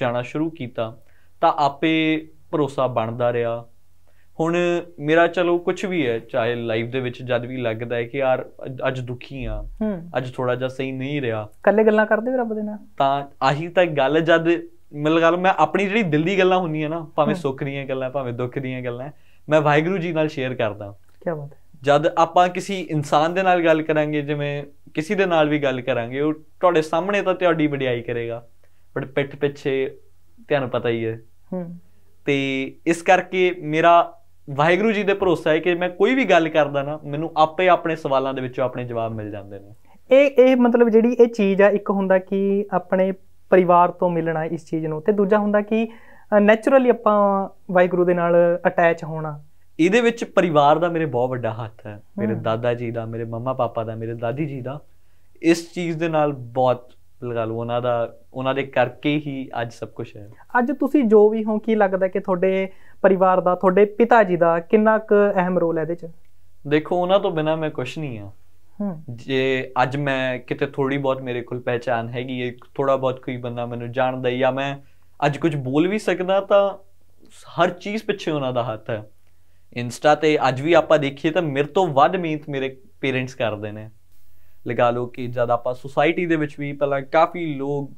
ਜਾਣਾ ਸ਼ੁਰੂ ਕੀਤਾ ਤਾਂ ਆਪੇ ਭਰੋਸਾ ਬਣਦਾ ਰਿਹਾ ਹੁਣ ਮੇਰਾ ਚਲੋ ਕੁਝ ਵੀ ਹੈ ਚਾਹੇ ਲਾਈਫ ਦੇ ਵਿੱਚ ਜਦ ਵੀ ਲੱਗਦਾ ਹੈ ਕਿ ਯਾਰ ਅੱਜ ਦੁਖੀ ਆ ਅੱਜ ਥੋੜਾ ਜਿਹਾ ਸਹੀ ਨਹੀਂ ਰਿਹਾ ਕੱਲੇ ਗੱਲਾਂ ਕਰਦੇ ਵੀ ਰੱਬ ਦੇ ਨਾਲ ਤਾਂ ਆਹੀ ਤਾਂ ਗੱਲ ਜਦ ਮਿਲ ਗੱਲ ਮੈਂ ਆਪਣੀ ਜਿਹੜੀ ਦਿਲ ਦੀ ਗੱਲਾਂ ਹੁੰਦੀਆਂ ਨਾ ਭਾਵੇਂ ਸੁੱਖ ਦੀਆਂ ਗੱਲਾਂ ਭਾਵੇਂ ਦੁੱਖ ਦੀਆਂ ਗੱਲਾਂ ਮੈਂ ਵਾਹਿਗੁਰੂ ਜੀ ਨਾਲ ਸ਼ੇਅਰ ਕਰਦਾ ਕੀ ਬਾਤ ਹੈ ਜਦ ਆਪਾਂ ਕਿਸੇ ਇਨਸਾਨ ਦੇ ਨਾਲ ਗੱਲ ਕਰਾਂਗੇ ਜਿਵੇਂ ਕਿਸੇ ਦੇ ਨਾਲ ਵੀ ਗੱਲ ਕਰਾਂਗੇ ਉਹ ਤੁਹਾਡੇ ਸਾਹਮਣੇ ਤਾਂ ਤੁਹਾਡੀ ਵਡਿਆਈ ਕਰੇਗਾ ਬਟ ਪਿੱਠ ਪਿੱਛੇ ਤੁਹਾਨੂੰ ਪਤਾ ਹੀ ਹੈ ਹੂੰ ਤੇ ਇਸ ਕਰਕੇ ਮੇਰਾ ਵਾਹਿਗੁਰੂ ਜੀ ਦੇ ਭਰੋਸਾ ਹੈ ਕਿ ਮੈਂ ਕੋਈ ਵੀ ਗੱਲ ਕਰਦਾ ਨਾ ਮੈਨੂੰ ਆਪੇ ਆਪਣੇ ਸਵਾਲਾਂ ਦੇ ਵਿੱਚੋਂ ਆਪਣੇ ਜਵਾਬ ਮਿਲ ਜਾਂਦੇ ਨੇ ਇਹ ਇਹ ਮਤਲਬ ਜਿਹੜੀ ਇਹ ਚੀਜ਼ ਆ ਇੱਕ ਹੁੰਦਾ ਕਿ ਆਪਣੇ ਪਰਿਵਾਰ ਤੋਂ ਮਿਲਣਾ ਇਸ ਚੀਜ਼ ਨੂੰ ਤੇ ਦੂਜਾ ਹੁੰਦਾ ਕਿ ਨੇਚਰਲੀ ਆਪਾਂ ਵਾਹਿਗੁਰੂ ਦੇ ਨਾਲ ਅਟੈਚ ਹੋਣਾ ਇਹਦੇ ਵਿੱਚ ਪਰਿਵਾਰ ਦਾ ਮੇਰੇ ਬਹੁਤ ਵੱਡਾ ਹੱਥ ਹੈ ਮੇਰੇ ਦਾਦਾ ਜੀ ਦਾ ਮੇਰੇ ਮੰਮਾ ਪਾਪਾ ਦਾ ਮੇਰੇ ਦਾਦੀ ਜੀ ਦਾ ਇਸ ਚੀਜ਼ ਦੇ ਨਾਲ ਬਹੁਤ ਲਗਾ ਲਓ ਉਹਨਾਂ ਦਾ ਉਹਨਾਂ ਦੇ ਕਰਕੇ ਹੀ ਅੱਜ ਸਭ ਕੁਝ ਹੈ ਅੱਜ ਤੁਸੀਂ ਜੋ ਵੀ ਹੋ ਕੀ ਲੱਗਦਾ ਕਿ ਤੁਹਾਡੇ ਪਰਿਵਾਰ ਦਾ ਤੁਹਾਡੇ ਪਿਤਾ ਜੀ ਦਾ ਕਿੰਨਾ ਕੁ ਅਹਿਮ ਰੋਲ ਹੈ ਇਹਦੇ 'ਚ ਦੇਖੋ ਉਹਨਾਂ ਤੋਂ ਬਿਨਾ ਮੈਂ ਕੁਝ ਨਹੀਂ ਆ ਜੇ ਅੱਜ ਮੈਂ ਕਿਤੇ ਥੋੜੀ ਬਹੁਤ ਮੇਰੇ ਕੋਲ ਪਹਿਚਾਨ ਹੈਗੀ ਇੱਕ ਥੋੜਾ ਬਹੁਤ ਕੋਈ ਬੰਦਾ ਮੈਨੂੰ ਜਾਣਦਾ ਜਾਂ ਮੈਂ ਅੱਜ ਕੁਝ ਬੋਲ ਵੀ ਸਕਦਾ ਤਾਂ ਹਰ ਚੀਜ਼ ਪਿੱਛੇ ਉਹਨਾਂ ਦਾ ਹੱਥ ਹੈ ਇੰਸਟਾ ਤੇ ਅੱਜ ਵੀ ਆਪਾਂ ਦੇਖੀਏ ਤਾਂ ਮੇਰੇ ਤੋਂ ਵੱਧ ਮਿਹਨਤ ਮੇਰੇ ਪੇਰੈਂਟਸ ਕਰਦੇ ਨੇ ਲਗਾ ਲਓ ਕਿ ਜਦ ਆਪਾਂ ਸੋਸਾਇਟੀ ਦੇ ਵਿੱਚ ਵੀ ਪਹਿਲਾਂ ਕਾਫੀ ਲੋਕ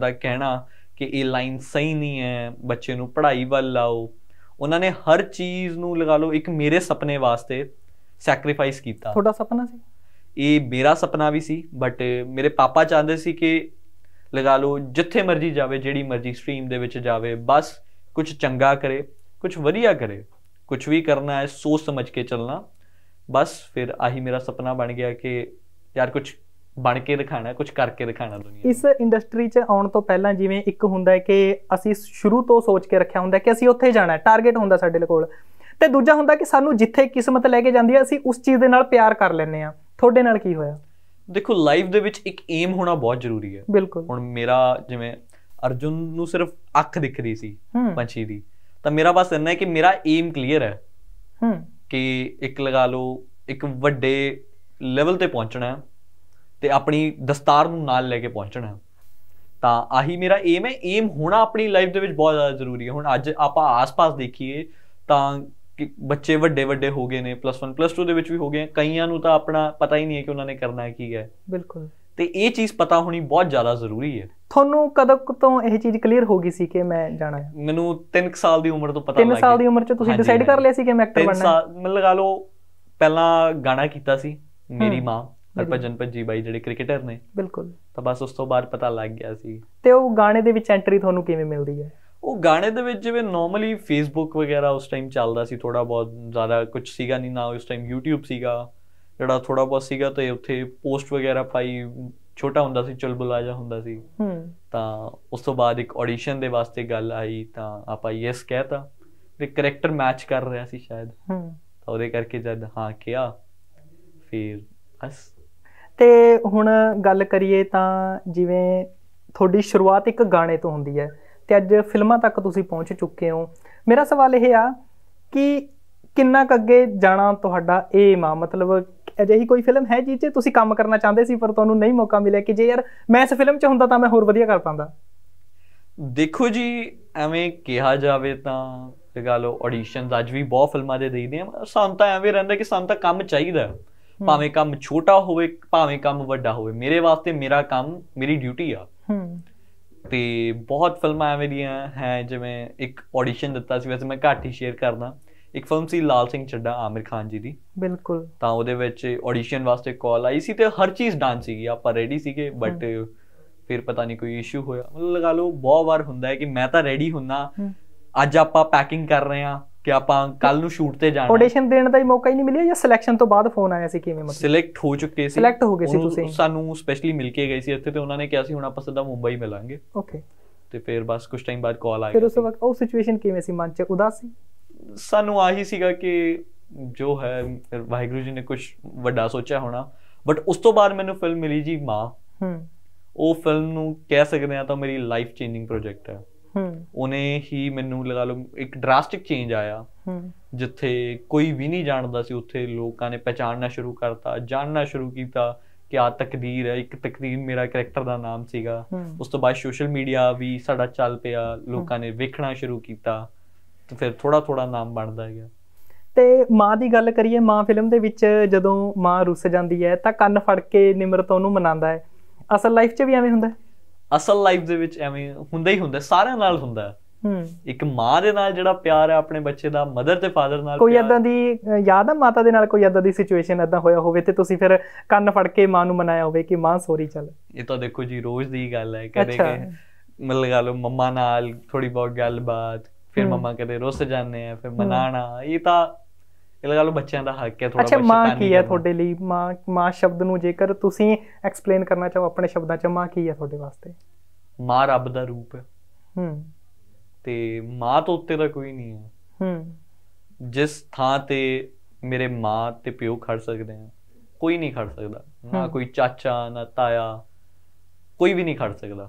ਦਾ ਕਹਿਣਾ ਕਿ ਇਹ ਲਾਈਨ ਸਹੀ ਨਹੀਂ ਹੈ ਬੱਚੇ ਨੂੰ ਪੜ੍ਹਾਈ ਵੱਲ ਲਾਓ ਉਹਨਾਂ ਨੇ ਹਰ ਚੀਜ਼ ਨੂੰ ਲਗਾ ਲਓ ਇੱਕ ਮੇਰੇ ਸੁਪਨੇ ਵਾਸਤੇ ਸੈਕਰੀਫਾਈਸ ਕੀਤਾ ਤੁਹਾਡਾ ਸੁਪਨਾ ਸੀ ਇਹ ਮੇਰਾ ਸੁਪਨਾ ਵੀ ਸੀ ਬਟ ਮੇਰੇ ਪਾਪਾ ਚਾਹੁੰਦੇ ਸੀ ਕਿ ਲਗਾ ਲਓ ਜਿੱਥੇ ਮਰਜ਼ੀ ਜਾਵੇ ਜਿਹੜੀ ਮਰਜ਼ੀ ਸਟ੍ਰੀਮ ਦੇ ਵਿੱਚ ਜਾਵੇ ਬਸ ਕੁਝ ਚੰਗਾ ਕਰੇ ਕੁਝ ਵਧੀਆ ਕਰੇ ਕੁਝ ਵੀ ਕਰਨਾ ਹੈ ਸੋਚ ਸਮਝ ਕੇ ਚੱਲਣਾ ਬਸ ਫਿਰ ਆਹੀ ਮੇਰਾ ਸੁਪਨਾ ਬਣ ਗਿਆ ਕਿ ਯਾਰ ਕੁਝ ਬਣ ਕੇ ਦਿਖਾਣਾ ਕੁਝ ਕਰਕੇ ਦਿਖਾਣਾ ਦੁਨੀਆ ਇਸ ਇੰਡਸਟਰੀ 'ਚ ਆਉਣ ਤੋਂ ਪਹਿਲਾਂ ਜਿਵੇਂ ਇੱਕ ਹੁੰਦਾ ਹੈ ਕਿ ਅਸੀਂ ਸ਼ੁਰੂ ਤੋਂ ਸੋਚ ਕੇ ਰੱਖਿਆ ਹੁੰਦਾ ਕਿ ਅਸੀਂ ਉੱਥੇ ਜਾਣਾ ਹੈ ਟਾਰਗੇਟ ਹੁੰਦਾ ਸਾਡੇ ਕੋਲ ਤੇ ਦੂਜਾ ਹੁੰਦਾ ਕਿ ਸਾਨੂੰ ਜਿੱਥੇ ਕਿਸਮਤ ਲੈ ਕੇ ਜਾਂਦੀ ਹੈ ਅਸੀਂ ਉਸ ਚੀਜ਼ ਦੇ ਨਾਲ ਪਿਆਰ ਕਰ ਲੈਂਦੇ ਆ ਤੁਹਾਡੇ ਨਾਲ ਕੀ ਹੋਇਆ ਦੇਖੋ ਲਾਈਫ ਦੇ ਵਿੱਚ ਇੱਕ ਏਮ ਹੋਣਾ ਬਹੁਤ ਜ਼ਰੂਰੀ ਹੈ ਬਿਲਕੁਲ ਹੁਣ ਮੇਰਾ ਜਿਵੇਂ ਅਰਜੁਨ ਨੂੰ ਸਿਰਫ ਅੱਖ ਦਿਖ ਰਹੀ ਸੀ ਪੰਛੀ ਦੀ ਤਾਂ ਮੇਰਾ ਬਸ ਇੰਨਾ ਹੈ ਕਿ ਮੇਰਾ ਏਮ ਕਲੀਅਰ ਹੈ ਹੂੰ ਕਿ ਇੱਕ ਲਗਾ ਲਓ ਇੱਕ ਵੱਡੇ ਲੈਵਲ ਤੇ ਪਹੁੰਚਣਾ ਹੈ ਤੇ ਆਪਣੀ ਦਸਤਾਰ ਨੂੰ ਨਾਲ ਲੈ ਕੇ ਪਹੁੰਚਣਾ ਤਾਂ ਆਹੀ ਮੇਰਾ ਏਮ ਹੈ ਏਮ ਹੋਣਾ ਆਪਣੀ ਲਾਈਫ ਦੇ ਵਿੱਚ ਬਹੁਤ ਜ਼ਿਆਦਾ ਜ਼ਰੂਰੀ ਹੈ ਹੁਣ ਅੱਜ ਆਪਾਂ ਆਸ-ਪਾਸ ਦੇਖੀਏ ਤਾਂ ਕਿ ਬੱਚੇ ਵੱਡੇ ਵੱਡੇ ਹੋ ਗਏ ਨੇ ਪਲੱਸ 1 ਪਲੱਸ 2 ਦੇ ਵਿੱਚ ਵੀ ਹੋ ਗਏ ਕਈਆਂ ਨੂੰ ਤਾਂ ਆਪਣਾ ਪਤਾ ਹੀ ਨਹੀਂ ਹੈ ਕਿ ਉਹਨਾਂ ਨੇ ਕਰਨਾ ਕੀ ਹੈ ਬਿਲਕੁਲ ਤੇ ਇਹ ਚੀਜ਼ ਪਤਾ ਹੋਣੀ ਬਹੁਤ ਜ਼ਿਆਦਾ ਜ਼ਰੂਰੀ ਹੈ ਤੁਹਾਨੂੰ ਕਦੋਂ ਤੋਂ ਇਹ ਚੀਜ਼ ਕਲੀਅਰ ਹੋ ਗਈ ਸੀ ਕਿ ਮੈਂ ਜਾਣਾ ਹੈ ਮੈਨੂੰ 3 ਸਾਲ ਦੀ ਉਮਰ ਤੋਂ ਪਤਾ ਲੱਗਿਆ 3 ਸਾਲ ਦੀ ਉਮਰ 'ਚ ਤੁਸੀਂ ਡਿਸਾਈਡ ਕਰ ਲਿਆ ਸੀ ਕਿ ਮੈਂ ਐਕਟਰ ਬਣਨਾ ਹੈ 3 ਸਾਲ ਮਤਲਬ ਲਗਾ ਲਓ ਪਹਿਲਾਂ ਗਾਣਾ ਕੀਤਾ ਸੀ ਮੇਰੀ ਮਾਂ ਹਰਪਜਨ ਪੰਜੀ ਬਾਈ ਜਿਹੜੇ ਕ੍ਰਿਕਟਰ ਨੇ ਬਿਲਕੁਲ ਤਾਂ ਬਸ ਉਸ ਤੋਂ ਬਾਅਦ ਪਤਾ ਲੱਗ ਗਿਆ ਸੀ ਤੇ ਉਹ ਗਾਣੇ ਦੇ ਵਿੱਚ ਐਂਟਰੀ ਤੁਹਾਨੂੰ ਕਿਵੇਂ ਮਿਲਦੀ ਹੈ ਉਹ ਗਾਣੇ ਦੇ ਵਿੱਚ ਜਿਵੇਂ ਨਾਰਮਲੀ ਫੇਸਬੁੱਕ ਵਗੈਰਾ ਉਸ ਟਾਈਮ ਚੱਲਦਾ ਸੀ ਥੋੜਾ ਬਹੁਤ ਜ਼ਿਆਦਾ ਕੁਝ ਸੀਗਾ ਨਹੀਂ ਨਾ ਉਸ ਟਾਈਮ YouTube ਸੀਗਾ ਜਿਹੜਾ ਥੋੜਾ ਬਹੁਤ ਸੀਗਾ ਤੇ ਉੱਥੇ ਪੋਸਟ ਵਗੈਰਾ ਪਾਈ ਛੋਟਾ ਹੁੰਦਾ ਸੀ ਚੁਲਬੁਲਾ ਜਾ ਹੁੰਦਾ ਸੀ ਹੂੰ ਤਾਂ ਉਸ ਤੋਂ ਬਾਅਦ ਇੱਕ ਆਡੀਸ਼ਨ ਦੇ ਵਾਸਤੇ ਗੱਲ ਆਈ ਤਾਂ ਆਪਾਂ ਯੈਸ ਕਹਿਤਾ ਤੇ ਕੈਰੈਕਟਰ ਮੈਚ ਕਰ ਰਿਹਾ ਸੀ ਸ਼ਾਇਦ ਹੂੰ ਤਾਂ ਉਹਦੇ ਕਰਕੇ ਜਦ ਹਾਂ ਕਿਹਾ ਫਿਰ ਅਸ ਤੇ ਹੁਣ ਗੱਲ ਕਰੀਏ ਤਾਂ ਜਿਵੇਂ ਤੁਹਾਡੀ ਸ਼ੁਰੂਆਤ ਇੱਕ ਗਾਣੇ ਤੋਂ ਹੁੰਦੀ ਹੈ ਤੇ ਅੱਜ ਫਿਲਮਾਂ ਤੱਕ ਤੁਸੀਂ ਪਹੁੰਚ ਚੁੱਕੇ ਹੋ ਮੇਰਾ ਸਵਾਲ ਇਹ ਆ ਕਿ ਕਿੰਨਾ ਕ ਅੱਗੇ ਜਾਣਾ ਤੁਹਾਡਾ ਇਹ ਮਾ ਮਤਲਬ ਅਜਿਹੀ ਕੋਈ ਫਿਲਮ ਹੈ ਜੀ ਜੇ ਤੁਸੀਂ ਕੰਮ ਕਰਨਾ ਚਾਹੁੰਦੇ ਸੀ ਪਰ ਤੁਹਾਨੂੰ ਨਹੀਂ ਮੌਕਾ ਮਿਲਿਆ ਕਿ ਜੇ ਯਾਰ ਮੈਂ ਇਸ ਫਿਲਮ 'ਚ ਹੁੰਦਾ ਤਾਂ ਮੈਂ ਹੋਰ ਵਧੀਆ ਕਰ ਪਾਉਂਦਾ ਦੇਖੋ ਜੀ ਐਵੇਂ ਕਿਹਾ ਜਾਵੇ ਤਾਂ ਗੱਲ ਉਹ ਆਡੀਸ਼ਨਸ ਅੱਜ ਵੀ ਬਹੁਤ ਫਿਲਮਾਂ ਦੇ ਦੇਈਦੇ ਆ ਸਾਨੂੰ ਤਾਂ ਐਵੇਂ ਰਹਿੰਦਾ ਕਿ ਸਾਨੂੰ ਤਾਂ ਕੰਮ ਚਾਹੀਦਾ ਭਾਵੇਂ ਕੰਮ ਛੋਟਾ ਹੋਵੇ ਭਾਵੇਂ ਕੰਮ ਵੱਡਾ ਹੋਵੇ ਮੇਰੇ ਵਾਸਤੇ ਮੇਰਾ ਕੰਮ ਮੇਰੀ ਡਿਊਟੀ ਆ ਤੇ ਬਹੁਤ ਫਿਲਮਾਂ ਐਵੇਂ ਦੀਆਂ ਹੈ ਜਿਵੇਂ ਇੱਕ ਆਡੀਸ਼ਨ ਦਿੱਤਾ ਸੀ ਵੈਸੇ ਮੈਂ ਘੱਟ ਹੀ ਸ਼ੇਅਰ ਕਰਦਾ ਇੱਕ ਫਿਲਮ ਸੀ ਲਾਲ ਸਿੰਘ ਚੱਡਾ ਆਮਿਰ ਖਾਨ ਜੀ ਦੀ ਬਿਲਕੁਲ ਤਾਂ ਉਹਦੇ ਵਿੱਚ ਆਡੀਸ਼ਨ ਵਾਸਤੇ ਕਾਲ ਆਈ ਸੀ ਤੇ ਹਰ ਚੀਜ਼ ਡਾਂਸ ਸੀਗੀ ਆਪਾਂ ਰੈਡੀ ਸੀਗੇ ਬਟ ਫਿਰ ਪਤਾ ਨਹੀਂ ਕੋਈ ਇਸ਼ੂ ਹੋਇਆ ਮਤਲਬ ਲਗਾ ਲਓ ਬਹੁਤ ਵਾਰ ਹੁੰਦਾ ਹੈ ਕਿ ਮੈਂ ਤਾਂ ਰੈਡੀ ਹੁੰਨਾ ਅੱਜ ਆਪਾਂ ਪੈਕਿੰਗ ਕਰ ਰਹੇ ਆ ਕਿ ਆਪਾਂ ਕੱਲ ਨੂੰ ਸ਼ੂਟ ਤੇ ਜਾਣਾ ਆਡੀਸ਼ਨ ਦੇਣ ਦਾ ਹੀ ਮੌਕਾ ਹੀ ਨਹੀਂ ਮਿਲਿਆ ਜਾਂ ਸਿਲੈਕਸ਼ਨ ਤੋਂ ਬਾਅਦ ਫੋਨ ਆਇਆ ਸੀ ਕਿਵੇਂ ਮਤਲਬ ਸਿਲੈਕਟ ਹੋ ਚੁੱਕੇ ਸੀ ਸਿਲੈਕਟ ਹੋ ਗਏ ਸੀ ਤੁਸੀਂ ਸਾਨੂੰ ਸਪੈਸ਼ਲੀ ਮਿਲ ਕੇ ਗਏ ਸੀ ਇੱਥੇ ਤੇ ਉਹਨਾਂ ਨੇ ਕਿਹਾ ਸੀ ਹੁਣ ਆਪਾਂ ਸਿੱਧਾ ਮੁੰਬਈ ਮਿਲਾਂਗੇ ਓਕੇ ਤੇ ਫਿਰ ਬਸ ਕੁਝ ਟਾਈਮ ਬਾਅਦ ਕਾਲ ਆਇਆ ਫਿਰ ਉਸ ਵਕਤ ਉਹ ਸਿਚੁਏਸ਼ਨ ਕਿਵੇਂ ਸੀ ਮਨ 'ਚ ਉਦਾਸ ਸੀ ਸਾਨੂੰ ਆਹੀ ਸੀਗਾ ਕਿ ਜੋ ਹੈ ਵਾਹਿਗੁਰੂ ਜੀ ਨੇ ਕੁਝ ਵੱਡਾ ਸੋਚਿਆ ਹੋਣਾ ਬਟ ਉਸ ਤੋਂ ਬਾਅਦ ਮੈਨੂੰ ਫਿਲਮ ਮਿਲੀ ਜੀ ਮਾਂ ਹੂੰ ਉਹ ਫਿਲਮ ਨੂੰ ਕਹਿ ਸਕਦੇ ਆ ਤਾਂ ਮੇਰੀ ਲਾਈਫ ਚੇਂਜਿੰਗ ਪ੍ਰੋਜੈਕਟ ਹੈ ਉਹਨੇ ਹੀ ਮੈਨੂੰ ਲਗਾ ਲਓ ਇੱਕ ਡਰਾਸਟਿਕ ਚੇਂਜ ਆਇਆ ਜਿੱਥੇ ਕੋਈ ਵੀ ਨਹੀਂ ਜਾਣਦਾ ਸੀ ਉੱਥੇ ਲੋਕਾਂ ਨੇ ਪਛਾਣਨਾ ਸ਼ੁਰੂ ਕਰਤਾ ਜਾਣਨਾ ਸ਼ੁਰੂ ਕੀਤਾ ਕਿ ਆ ਤਕਦੀਰ ਹੈ ਇੱਕ ਤਕਦੀਰ ਮੇਰਾ ਕੈਰੈਕਟਰ ਦਾ ਨਾਮ ਸੀਗਾ ਉਸ ਤੋਂ ਬਾਅਦ ਸੋਸ਼ਲ ਮੀਡੀਆ ਵੀ ਸਾਡਾ ਚੱਲ ਪਿਆ ਲੋਕਾਂ ਨੇ ਵੇਖਣਾ ਸ਼ੁਰੂ ਕੀਤਾ ਤੇ ਫਿਰ ਥੋੜਾ ਥੋੜਾ ਨਾਮ ਬਣਦਾ ਗਿਆ ਤੇ ਮਾਂ ਦੀ ਗੱਲ ਕਰੀਏ ਮਾਂ ਫਿਲਮ ਦੇ ਵਿੱਚ ਜਦੋਂ ਮਾਂ ਰੁੱਸ ਜਾਂਦੀ ਹੈ ਤਾਂ ਕੰਨ ਫੜ ਕੇ ਨਿਮਰਤ ਉਹਨੂੰ ਮਨਾਉਂਦਾ ਹੈ ਅਸਲ ਲਾਈਫ 'ਚ ਵੀ ਐਵੇਂ ਹੁੰਦਾ ਹੈ ਅਸਲ ਲਾਈਫ ਦੇ ਵਿੱਚ ਐਵੇਂ ਹੁੰਦਾ ਹੀ ਹੁੰਦਾ ਸਾਰਿਆਂ ਨਾਲ ਹੁੰਦਾ ਇੱਕ ਮਾਂ ਦੇ ਨਾਲ ਜਿਹੜਾ ਪਿਆਰ ਹੈ ਆਪਣੇ ਬੱਚੇ ਦਾ ਮਦਰ ਤੇ ਫਾਦਰ ਨਾਲ ਕੋਈ ਇਦਾਂ ਦੀ ਯਾਦ ਆ ਮਾਤਾ ਦੇ ਨਾਲ ਕੋਈ ਇਦਾਂ ਦੀ ਸਿਚੁਏਸ਼ਨ ਇਦਾਂ ਹੋਇਆ ਹੋਵੇ ਤੇ ਤੁਸੀਂ ਫਿਰ ਕੰਨ ਫੜ ਕੇ ਮਾਂ ਨੂੰ ਮਨਾਇਆ ਹੋਵੇ ਕਿ ਮਾਂ ਸੌਰੀ ਚੱਲ ਇਹ ਤਾਂ ਦੇਖੋ ਜੀ ਰੋਜ਼ ਦੀ ਗੱਲ ਹੈ ਕਦੇ ਕਿ ਮਿਲ ਲਗਾ ਲੋ ਮੰਮਾ ਨਾਲ ਥੋੜੀ ਬਹੁਤ ਗੱਲਬਾਤ ਫਿਰ ਮੰਮਾ ਕਦੇ ਰੋਸ ਜਾਂਦੇ ਆ ਫਿਰ ਮਨਾਣਾ ਇਹ ਤਾਂ ਇਹ ਲਗਾ ਲੋ ਬੱਚਿਆਂ ਦਾ ਹੱਕ ਹੈ ਥੋੜਾ ਅੱਛਾ ਮਾਂ ਕੀ ਹੈ ਤੁਹਾਡੇ ਲਈ ਮਾਂ ਮਾਂ ਸ਼ਬਦ ਨੂੰ ਜੇਕਰ ਤੁਸੀਂ ਐਕਸਪਲੇਨ ਕਰਨਾ ਚਾਹੋ ਆਪਣੇ ਸ਼ਬਦਾਂ 'ਚ ਮਾਂ ਕੀ ਹੈ ਤੁਹਾਡੇ ਵਾਸਤੇ ਮਾਂ ਰੱਬ ਦਾ ਰੂਪ ਹੈ ਹੂੰ ਤੇ ਮਾਂ ਤੋਂ ਉੱਤੇ ਦਾ ਕੋਈ ਨਹੀਂ ਹੈ ਹੂੰ ਜਿਸ ਥਾਂ ਤੇ ਮੇਰੇ ਮਾਂ ਤੇ ਪਿਓ ਖੜ ਸਕਦੇ ਆ ਕੋਈ ਨਹੀਂ ਖੜ ਸਕਦਾ ਨਾ ਕੋਈ ਚਾਚਾ ਨਾ ਤਾਇਆ ਕੋਈ ਵੀ ਨਹੀਂ ਖੜ ਸਕਦਾ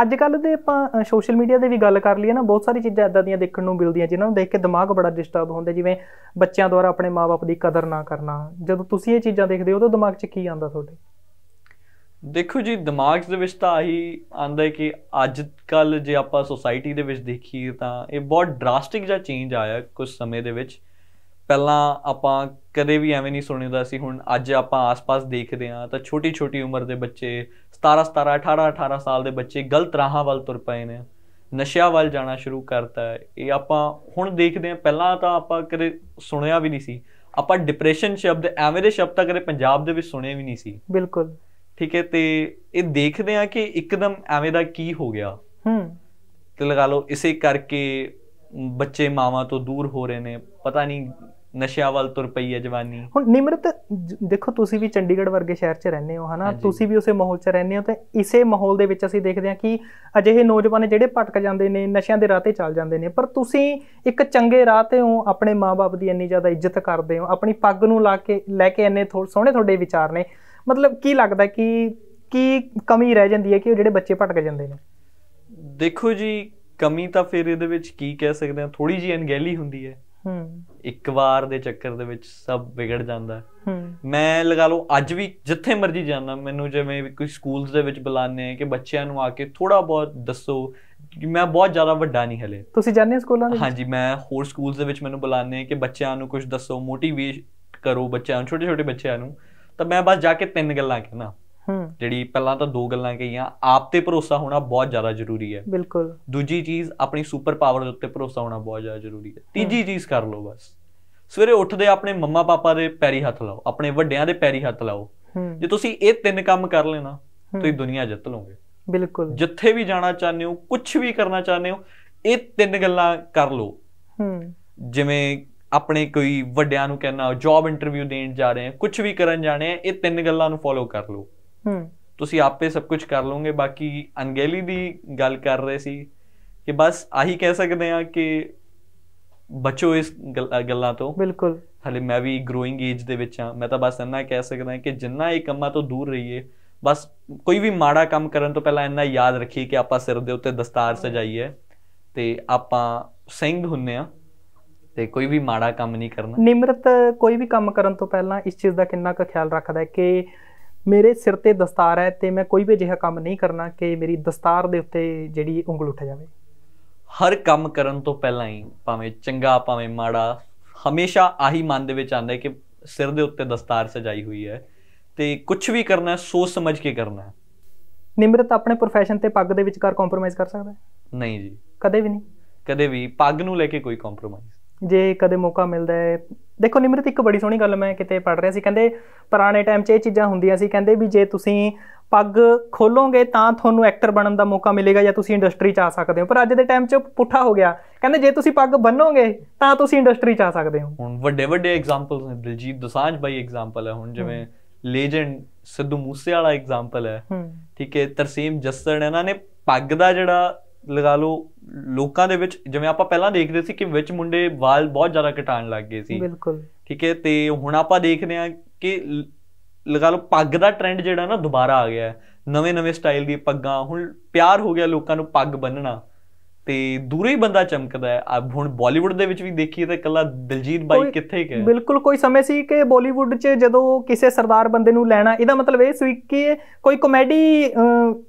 ਅੱਜ ਕੱਲ ਦੇ ਆਪਾਂ ਸੋਸ਼ਲ ਮੀਡੀਆ ਦੇ ਵੀ ਗੱਲ ਕਰ ਲਈਏ ਨਾ ਬਹੁਤ ਸਾਰੀ ਚੀਜ਼ਾਂ ਇਦਾਂ ਦੀਆਂ ਦੇਖਣ ਨੂੰ ਮਿਲਦੀਆਂ ਜਿਨ੍ਹਾਂ ਨੂੰ ਦੇਖ ਕੇ ਦਿਮਾਗ ਬੜਾ ਡਿਸਟਰਬ ਹੁੰਦਾ ਜਿਵੇਂ ਬੱਚਿਆਂ ਦੁਆਰਾ ਆਪਣੇ ਮਾਪੇ ਦੀ ਕਦਰ ਨਾ ਕਰਨਾ ਜਦੋਂ ਤੁਸੀਂ ਇਹ ਚੀਜ਼ਾਂ ਦੇਖਦੇ ਹੋ ਤਾਂ ਦਿਮਾਗ 'ਚ ਕੀ ਆਉਂਦਾ ਤੁਹਾਡੇ ਦੇਖੋ ਜੀ ਦਿਮਾਗ ਦੇ ਵਿੱਚ ਤਾਂ ਆਹੀ ਆਂਦਾ ਹੈ ਕਿ ਅੱਜ ਕੱਲ ਜੇ ਆਪਾਂ ਸੋਸਾਇਟੀ ਦੇ ਵਿੱਚ ਦੇਖੀਏ ਤਾਂ ਇਹ ਬਹੁਤ ਡਰਾਸਟਿਕ ਜਿਹਾ ਚੇਂਜ ਆਇਆ ਕੁਝ ਸਮੇਂ ਦੇ ਵਿੱਚ ਪਹਿਲਾਂ ਆਪਾਂ ਕਦੇ ਵੀ ਐਵੇਂ ਨਹੀਂ ਸੁਣੀਦਾ ਸੀ ਹੁਣ ਅੱਜ ਆਪਾਂ ਆਸ-ਪਾਸ ਦੇਖਦੇ ਆ ਤਾਂ ਛੋਟੀ-ਛੋਟੀ ਉਮਰ ਦੇ ਬੱਚੇ 17 17 18 18 ਸਾਲ ਦੇ ਬੱਚੇ ਗਲਤ ਰਾਹਾਂ ਵੱਲ ਤੁਰ ਪਏ ਨੇ ਨਸ਼ਿਆਂ ਵੱਲ ਜਾਣਾ ਸ਼ੁਰੂ ਕਰਤਾ ਹੈ ਇਹ ਆਪਾਂ ਹੁਣ ਦੇਖਦੇ ਆ ਪਹਿਲਾਂ ਤਾਂ ਆਪਾਂ ਕਦੇ ਸੁਣਿਆ ਵੀ ਨਹੀਂ ਸੀ ਆਪਾਂ ਡਿਪਰੈਸ਼ਨ ਸ਼ਬਦ ਐਵੇਂ ਦੇ ਸ਼ਬਦ ਤਾਂ ਕਦੇ ਪੰਜਾਬ ਦੇ ਵਿੱਚ ਸੁਣੇ ਵੀ ਨਹੀਂ ਸੀ ਬਿਲਕੁਲ ਠੀਕ ਹੈ ਤੇ ਇਹ ਦੇਖਦੇ ਆ ਕਿ ਇੱਕਦਮ ਐਵੇਂ ਦਾ ਕੀ ਹੋ ਗਿਆ ਹੂੰ ਤੇ ਲਗਾ ਲਓ ਇਸੇ ਕਰਕੇ ਬੱਚੇ ਮਾਵਾਂ ਤੋਂ ਦੂਰ ਹੋ ਰਹੇ ਨੇ ਪਤਾ ਨਹੀਂ ਨਸ਼ਿਆਂ ਵੱਲ ਤੁਰ ਪਈ ਹੈ ਜਵਾਨੀ ਹੁਣ ਨਿਮਰਤ ਦੇਖੋ ਤੁਸੀਂ ਵੀ ਚੰਡੀਗੜ੍ਹ ਵਰਗੇ ਸ਼ਹਿਰ 'ਚ ਰਹਿੰਦੇ ਹੋ ਹਨਾ ਤੁਸੀਂ ਵੀ ਉਸੇ ਮਾਹੌਲ 'ਚ ਰਹਿੰਦੇ ਹੋ ਤੇ ਇਸੇ ਮਾਹੌਲ ਦੇ ਵਿੱਚ ਅਸੀਂ ਦੇਖਦੇ ਹਾਂ ਕਿ ਅਜਿਹੇ ਨੌਜਵਾਨ ਜਿਹੜੇ ਭਟਕ ਜਾਂਦੇ ਨੇ ਨਸ਼ਿਆਂ ਦੇ ਰਾਹ ਤੇ ਚੱਲ ਜਾਂਦੇ ਨੇ ਪਰ ਤੁਸੀਂ ਇੱਕ ਚੰਗੇ ਰਾਹ ਤੇ ਹੋ ਆਪਣੇ ਮਾਪੇ ਦੀ ਇੰਨੀ ਜ਼ਿਆਦਾ ਇੱਜ਼ਤ ਕਰਦੇ ਹੋ ਆਪਣੀ ਪੱਗ ਨੂੰ ਲਾ ਕੇ ਲੈ ਕੇ ਇੰਨੇ ਸੋਹਣੇ ਤੁਹਾਡੇ ਵਿਚਾਰ ਨੇ ਮਤਲਬ ਕੀ ਲੱਗਦਾ ਕਿ ਕੀ ਕਮੀ ਰਹਿ ਜਾਂਦੀ ਹੈ ਕਿ ਉਹ ਜਿਹੜੇ ਬੱਚੇ ਭਟਕ ਜਾਂਦੇ ਨੇ ਦੇਖੋ ਜੀ ਕਮੀ ਤਾਂ ਫਿਰ ਇਹਦੇ ਵਿੱਚ ਕੀ ਕਹਿ ਸਕਦੇ ਆ ਥੋੜੀ ਜੀ ਅਣਗਹਿਲੀ ਹੁੰਦੀ ਹੈ ਹੂੰ ਇੱਕ ਵਾਰ ਦੇ ਚੱਕਰ ਦੇ ਵਿੱਚ ਸਭ ਵਿਗੜ ਜਾਂਦਾ ਮੈਂ ਲਗਾ ਲਓ ਅੱਜ ਵੀ ਜਿੱਥੇ ਮਰਜ਼ੀ ਜਾਣਾ ਮੈਨੂੰ ਜਿਵੇਂ ਕੋਈ ਸਕੂਲਸ ਦੇ ਵਿੱਚ ਬੁਲਾਣੇ ਆ ਕਿ ਬੱਚਿਆਂ ਨੂੰ ਆ ਕੇ ਥੋੜਾ ਬਹੁਤ ਦੱਸੋ ਕਿ ਮੈਂ ਬਹੁਤ ਜ਼ਿਆਦਾ ਵੱਡਾ ਨਹੀਂ ਹਲੇ ਤੁਸੀਂ ਜਾਣਦੇ ਸਕੂਲਾਂ ਦੇ ਹਾਂਜੀ ਮੈਂ ਹੋਰ ਸਕੂਲਸ ਦੇ ਵਿੱਚ ਮੈਨੂੰ ਬੁਲਾਣੇ ਆ ਕਿ ਬੱਚਿਆਂ ਨੂੰ ਕੁਝ ਦੱਸੋ ਮੋਟੀਵੇਟ ਕਰੋ ਬੱਚਿਆਂ ਨੂੰ ਛੋਟੇ ਛੋਟੇ ਬੱਚਿਆਂ ਨੂੰ ਤਾਂ ਮੈਂ ਬਸ ਜਾ ਕੇ ਤਿੰਨ ਗੱਲਾਂ ਕਹਿਣਾ ਹੂੰ ਜਿਹੜੀ ਪਹਿਲਾਂ ਤਾਂ ਦੋ ਗੱਲਾਂ ਕਹੀਆਂ ਆਪ ਤੇ ਭਰੋਸਾ ਹੋਣਾ ਬਹੁਤ ਜ਼ਿਆਦਾ ਜ਼ਰੂਰੀ ਹੈ ਬਿਲਕੁਲ ਦੂਜੀ ਚੀਜ਼ ਆਪਣੀ ਸੁਪਰ ਪਾਵਰ ਦੇ ਉੱਤੇ ਭਰੋਸਾ ਹੋਣਾ ਬਹੁਤ ਜ਼ਿਆਦਾ ਜ਼ਰੂਰੀ ਹੈ ਤੀਜੀ ਚੀਜ਼ ਕਰ ਲਓ ਬਸ ਸਵੇਰੇ ਉੱਠਦੇ ਆਪਣੇ ਮੰਮਾ ਪਾਪਾ ਦੇ ਪੈਰੀ ਹੱਥ ਲਾਓ ਆਪਣੇ ਵੱਡਿਆਂ ਦੇ ਪੈਰੀ ਹੱਥ ਲਾਓ ਜੇ ਤੁਸੀਂ ਇਹ ਤਿੰਨ ਕੰਮ ਕਰ ਲੈਣਾ ਤੁਸੀਂ ਦੁਨੀਆ ਜਿੱਤ ਲਓਗੇ ਬਿਲਕੁਲ ਜਿੱਥੇ ਵੀ ਜਾਣਾ ਚਾਹੁੰਦੇ ਹੋ ਕੁਝ ਵੀ ਕਰਨਾ ਚਾਹੁੰਦੇ ਹੋ ਇਹ ਤਿੰਨ ਗੱਲਾਂ ਕਰ ਲਓ ਹੂੰ ਜਿਵੇਂ ਆਪਣੇ ਕੋਈ ਵੱਡਿਆਂ ਨੂੰ ਕਹਿਣਾ ਜੌਬ ਇੰਟਰਵਿਊ ਦੇਣ ਜਾ ਰਹੇ ਆ ਕੁਝ ਵੀ ਕਰਨ ਜਾਣੇ ਆ ਇਹ ਤਿੰਨ ਗੱਲਾਂ ਨੂੰ ਫੋਲੋ ਕਰ ਲਓ ਹੂੰ ਤੁਸੀਂ ਆਪੇ ਸਭ ਕੁਝ ਕਰ ਲਓਗੇ ਬਾਕੀ ਅਨਗੈਲੀ ਦੀ ਗੱਲ ਕਰ ਰਹੇ ਸੀ ਕਿ ਬਸ ਆਹੀ ਕਹਿ ਸਕਦੇ ਆ ਕਿ ਬੱਚੋ ਇਸ ਗੱਲਾਂ ਤੋਂ ਬਿਲਕੁਲ ਹਲੇ ਮੈਂ ਵੀ ਗਰੋਇੰਗ ਏਜ ਦੇ ਵਿੱਚ ਆ ਮੈਂ ਤਾਂ ਬਸ ਇੰਨਾ ਕਹਿ ਸਕਦਾ ਕਿ ਜਿੰਨਾ ਇਹ ਕੰਮਾਂ ਤੋਂ ਦੂਰ ਰਹੀਏ ਬਸ ਕੋਈ ਵੀ ਮਾੜਾ ਕੰਮ ਕਰਨ ਤੋਂ ਪਹਿਲਾਂ ਇੰਨਾ ਯਾਦ ਰੱਖੀ ਕਿ ਆਪਾਂ ਸਿਰ ਦੇ ਉੱਤੇ ਦਸਤਾਰ ਸਜਾਈਏ ਤੇ ਆਪਾਂ ਸਿੰਘ ਹੁੰਨੇ ਆ ਤੇ ਕੋਈ ਵੀ ਮਾੜਾ ਕੰਮ ਨਹੀਂ ਕਰਨਾ ਨਿਮਰਤ ਕੋਈ ਵੀ ਕੰਮ ਕਰਨ ਤੋਂ ਪਹਿਲਾਂ ਇਸ ਚੀਜ਼ ਦਾ ਕਿੰਨਾ ਕੁ ਖਿਆਲ ਰੱਖਦਾ ਹੈ ਕਿ ਮੇਰੇ ਸਿਰ ਤੇ ਦਸਤਾਰ ਹੈ ਤੇ ਮੈਂ ਕੋਈ ਵੀ ਅਜਿਹਾ ਕੰਮ ਨਹੀਂ ਕਰਨਾ ਕਿ ਮੇਰੀ ਦਸਤਾਰ ਦੇ ਉੱਤੇ ਜਿਹੜੀ ਉਂਗਲ ਉੱਠ ਜਾਵੇ ਹਰ ਕੰਮ ਕਰਨ ਤੋਂ ਪਹਿਲਾਂ ਹੀ ਭਾਵੇਂ ਚੰਗਾ ਭਾਵੇਂ ਮਾੜਾ ਹਮੇਸ਼ਾ ਆਹੀ ਮਨ ਦੇ ਵਿੱਚ ਆਉਂਦਾ ਹੈ ਕਿ ਸਿਰ ਦੇ ਉੱਤੇ ਦਸਤਾਰ ਸਜਾਈ ਹੋਈ ਹੈ ਤੇ ਕੁਝ ਵੀ ਕਰਨਾ ਸੋਚ ਸਮਝ ਕੇ ਕਰਨਾ ਹੈ ਨਿਮਰਤ ਆਪਣੇ profession ਤੇ ਪੱਗ ਦੇ ਵਿਚਕਾਰ ਕੰਪਰੋਮਾਈਜ਼ ਕਰ ਸਕਦਾ ਹੈ ਨਹੀਂ ਜੀ ਕਦੇ ਵੀ ਨਹੀਂ ਕਦੇ ਵੀ ਪੱਗ ਨੂੰ ਲੈ ਕੇ ਕੋਈ ਕੰਪਰੋਮਾਈਜ਼ ਜੇ ਕਦੇ ਮੌਕਾ ਮਿਲਦਾ ਹੈ ਦੇਖੋ ਨਿਮਰਤ ਇੱਕ ਬੜੀ ਸੋਹਣੀ ਗੱਲ ਮੈਂ ਕਿਤੇ ਪੜ ਰਿਹਾ ਸੀ ਕਹਿੰਦੇ ਪੁਰਾਣੇ ਟਾਈਮ 'ਚ ਇਹ ਚੀਜ਼ਾਂ ਹੁੰਦੀਆਂ ਸੀ ਕਹਿੰਦੇ ਵੀ ਜੇ ਤੁਸੀਂ ਪੱਗ ਖੋਲੋਗੇ ਤਾਂ ਤੁਹਾਨੂੰ ਐਕਟਰ ਬਣਨ ਦਾ ਮੌਕਾ ਮਿਲੇਗਾ ਜਾਂ ਤੁਸੀਂ ਇੰਡਸਟਰੀ 'ਚ ਆ ਸਕਦੇ ਹੋ ਪਰ ਅੱਜ ਦੇ ਟਾਈਮ 'ਚ ਪੁੱਠਾ ਹੋ ਗਿਆ ਕਹਿੰਦੇ ਜੇ ਤੁਸੀਂ ਪੱਗ ਬੰਨੋਗੇ ਤਾਂ ਤੁਸੀਂ ਇੰਡਸਟਰੀ 'ਚ ਆ ਸਕਦੇ ਹੋ ਹੁਣ ਵੱਡੇ ਵੱਡੇ ਐਗਜ਼ਾਮਪਲਸ ਨੇ ਦਿਲਜੀਤ ਦੋਸਾਂਝ ਬਾਈ ਐਗਜ਼ਾਮਪਲ ਹੈ ਹੁਣ ਜਿਵੇਂ ਲੇਜੈਂਡ ਸਿੱਧੂ ਮੂਸੇ ਵਾਲਾ ਐਗਜ਼ਾਮਪਲ ਹੈ ਠੀਕ ਹੈ ਤਰਸੀਮ ਜੱਸੜ ਇਹਨਾਂ ਨੇ ਪੱਗ ਦਾ ਜਿਹੜਾ ਲਗਾ ਲਓ ਲੋਕਾਂ ਦੇ ਵਿੱਚ ਜਿਵੇਂ ਆਪਾਂ ਪਹਿਲਾਂ ਦੇਖਦੇ ਸੀ ਕਿ ਵਿੱਚ ਮੁੰਡੇ ਵਾਲ ਬਹੁਤ ਜ਼ਿਆਦਾ ਕਟਾਣ ਲੱਗ ਗਏ ਸੀ ਬਿਲਕੁਲ ਠੀਕ ਹੈ ਤੇ ਹੁਣ ਆਪਾਂ ਦੇਖਦੇ ਆ ਕਿ ਲਗਾ ਲਓ ਪੱਗ ਦਾ ਟ੍ਰੈਂਡ ਜਿਹੜਾ ਨਾ ਦੁਬਾਰਾ ਆ ਗਿਆ ਹੈ ਨਵੇਂ-ਨਵੇਂ ਸਟਾਈਲ ਦੀ ਪੱਗਾਂ ਹੁਣ ਪਿਆਰ ਹੋ ਗਿਆ ਲੋਕਾਂ ਨੂੰ ਪੱਗ ਬੰਨਣਾ ਤੇ ਦੂਰੇ ਹੀ ਬੰਦਾ ਚਮਕਦਾ ਹੈ ਅਬ ਹੁਣ ਬਾਲੀਵੁੱਡ ਦੇ ਵਿੱਚ ਵੀ ਦੇਖੀਏ ਤਾਂ ਕੱਲਾ ਦਿਲਜੀਤ ਬਾਈ ਕਿੱਥੇ ਗਿਆ ਬਿਲਕੁਲ ਕੋਈ ਸਮੇਂ ਸੀ ਕਿ ਬਾਲੀਵੁੱਡ 'ਚ ਜਦੋਂ ਕਿਸੇ ਸਰਦਾਰ ਬੰਦੇ ਨੂੰ ਲੈਣਾ ਇਹਦਾ ਮਤਲਬ ਇਹ ਸੀ ਕਿ ਕੋਈ ਕਮੇਡੀ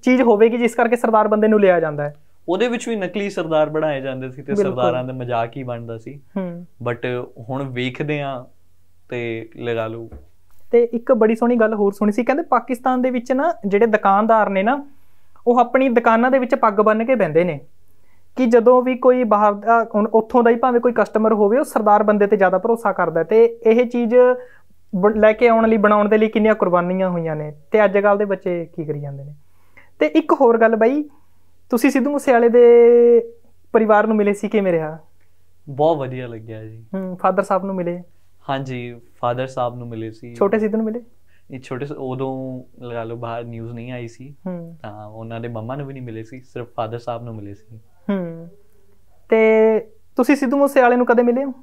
ਚੀਜ਼ ਹੋਵੇਗੀ ਜਿਸ ਕਰਕੇ ਸਰਦਾਰ ਬੰਦੇ ਨੂੰ ਲਿਆ ਜਾਂਦਾ ਹੈ ਉਹਦੇ ਵਿੱਚ ਵੀ ਨਕਲੀ ਸਰਦਾਰ ਬਣਾਏ ਜਾਂਦੇ ਸੀ ਤੇ ਸਰਦਾਰਾਂ ਦਾ ਮਜ਼ਾਕ ਹੀ ਬਣਦਾ ਸੀ ਬਟ ਹੁਣ ਵੇਖਦੇ ਆ ਤੇ ਲਗਾ ਲਓ ਤੇ ਇੱਕ ਬੜੀ ਸੋਹਣੀ ਗੱਲ ਹੋਰ ਸੁਣੀ ਸੀ ਕਹਿੰਦੇ ਪਾਕਿਸਤਾਨ ਦੇ ਵਿੱਚ ਨਾ ਜਿਹੜੇ ਦੁਕਾਨਦਾਰ ਨੇ ਨਾ ਉਹ ਆਪਣੀ ਦੁਕਾਨਾਂ ਦੇ ਵਿੱਚ ਪੱਗ ਬੰਨ ਕੇ ਬੈੰਦੇ ਨੇ ਕਿ ਜਦੋਂ ਵੀ ਕੋਈ ਬਾਹਰ ਦਾ ਉੱਥੋਂ ਦਾ ਹੀ ਭਾਵੇਂ ਕੋਈ ਕਸਟਮਰ ਹੋਵੇ ਉਹ ਸਰਦਾਰ ਬੰਦੇ ਤੇ ਜ਼ਿਆਦਾ ਭਰੋਸਾ ਕਰਦਾ ਤੇ ਇਹ ਚੀਜ਼ ਲੈ ਕੇ ਆਉਣ ਲਈ ਬਣਾਉਣ ਦੇ ਲਈ ਕਿੰਨੀਆਂ ਕੁਰਬਾਨੀਆਂ ਹੋਈਆਂ ਨੇ ਤੇ ਅੱਜ ਕੱਲ ਦੇ ਬੱਚੇ ਕੀ ਕਰੀ ਜਾਂਦੇ ਨੇ ਤੇ ਇੱਕ ਹੋਰ ਗੱਲ ਬਈ ਤੁਸੀਂ ਸਿੱਧੂ ਮੂਸੇਵਾਲੇ ਦੇ ਪਰਿਵਾਰ ਨੂੰ ਮਿਲੇ ਸੀ ਕਿਵੇਂ ਰਿਹਾ ਬਹੁਤ ਵਧੀਆ ਲੱਗਿਆ ਜੀ ਹੂੰ ਫਾਦਰ ਸਾਹਿਬ ਨੂੰ ਮਿਲੇ ਹਾਂਜੀ ਫਾਦਰ ਸਾਹਿਬ ਨੂੰ ਮਿਲੇ ਸੀ ਛੋਟੇ ਸਿੱਧੂ ਨੂੰ ਮਿਲੇ ਇਹ ਛੋਟੇ ਉਦੋਂ ਲਗਾ ਲਓ ਬਾਹਰ ਨਿਊਜ਼ ਨਹੀਂ ਆਈ ਸੀ ਤਾਂ ਉਹਨਾਂ ਦੇ ਮੰਮਾ ਨੂੰ ਵੀ ਨਹੀਂ ਮਿਲੇ ਸੀ ਸਿਰਫ ਫਾਦਰ ਸਾਹਿਬ ਨੂੰ ਮਿਲੇ ਸੀ ਹੂੰ ਤੇ ਤੁਸੀਂ ਸਿੱਧੂ ਮੂਸੇ ਵਾਲੇ ਨੂੰ ਕਦੇ ਮਿਲੇ ਹੋ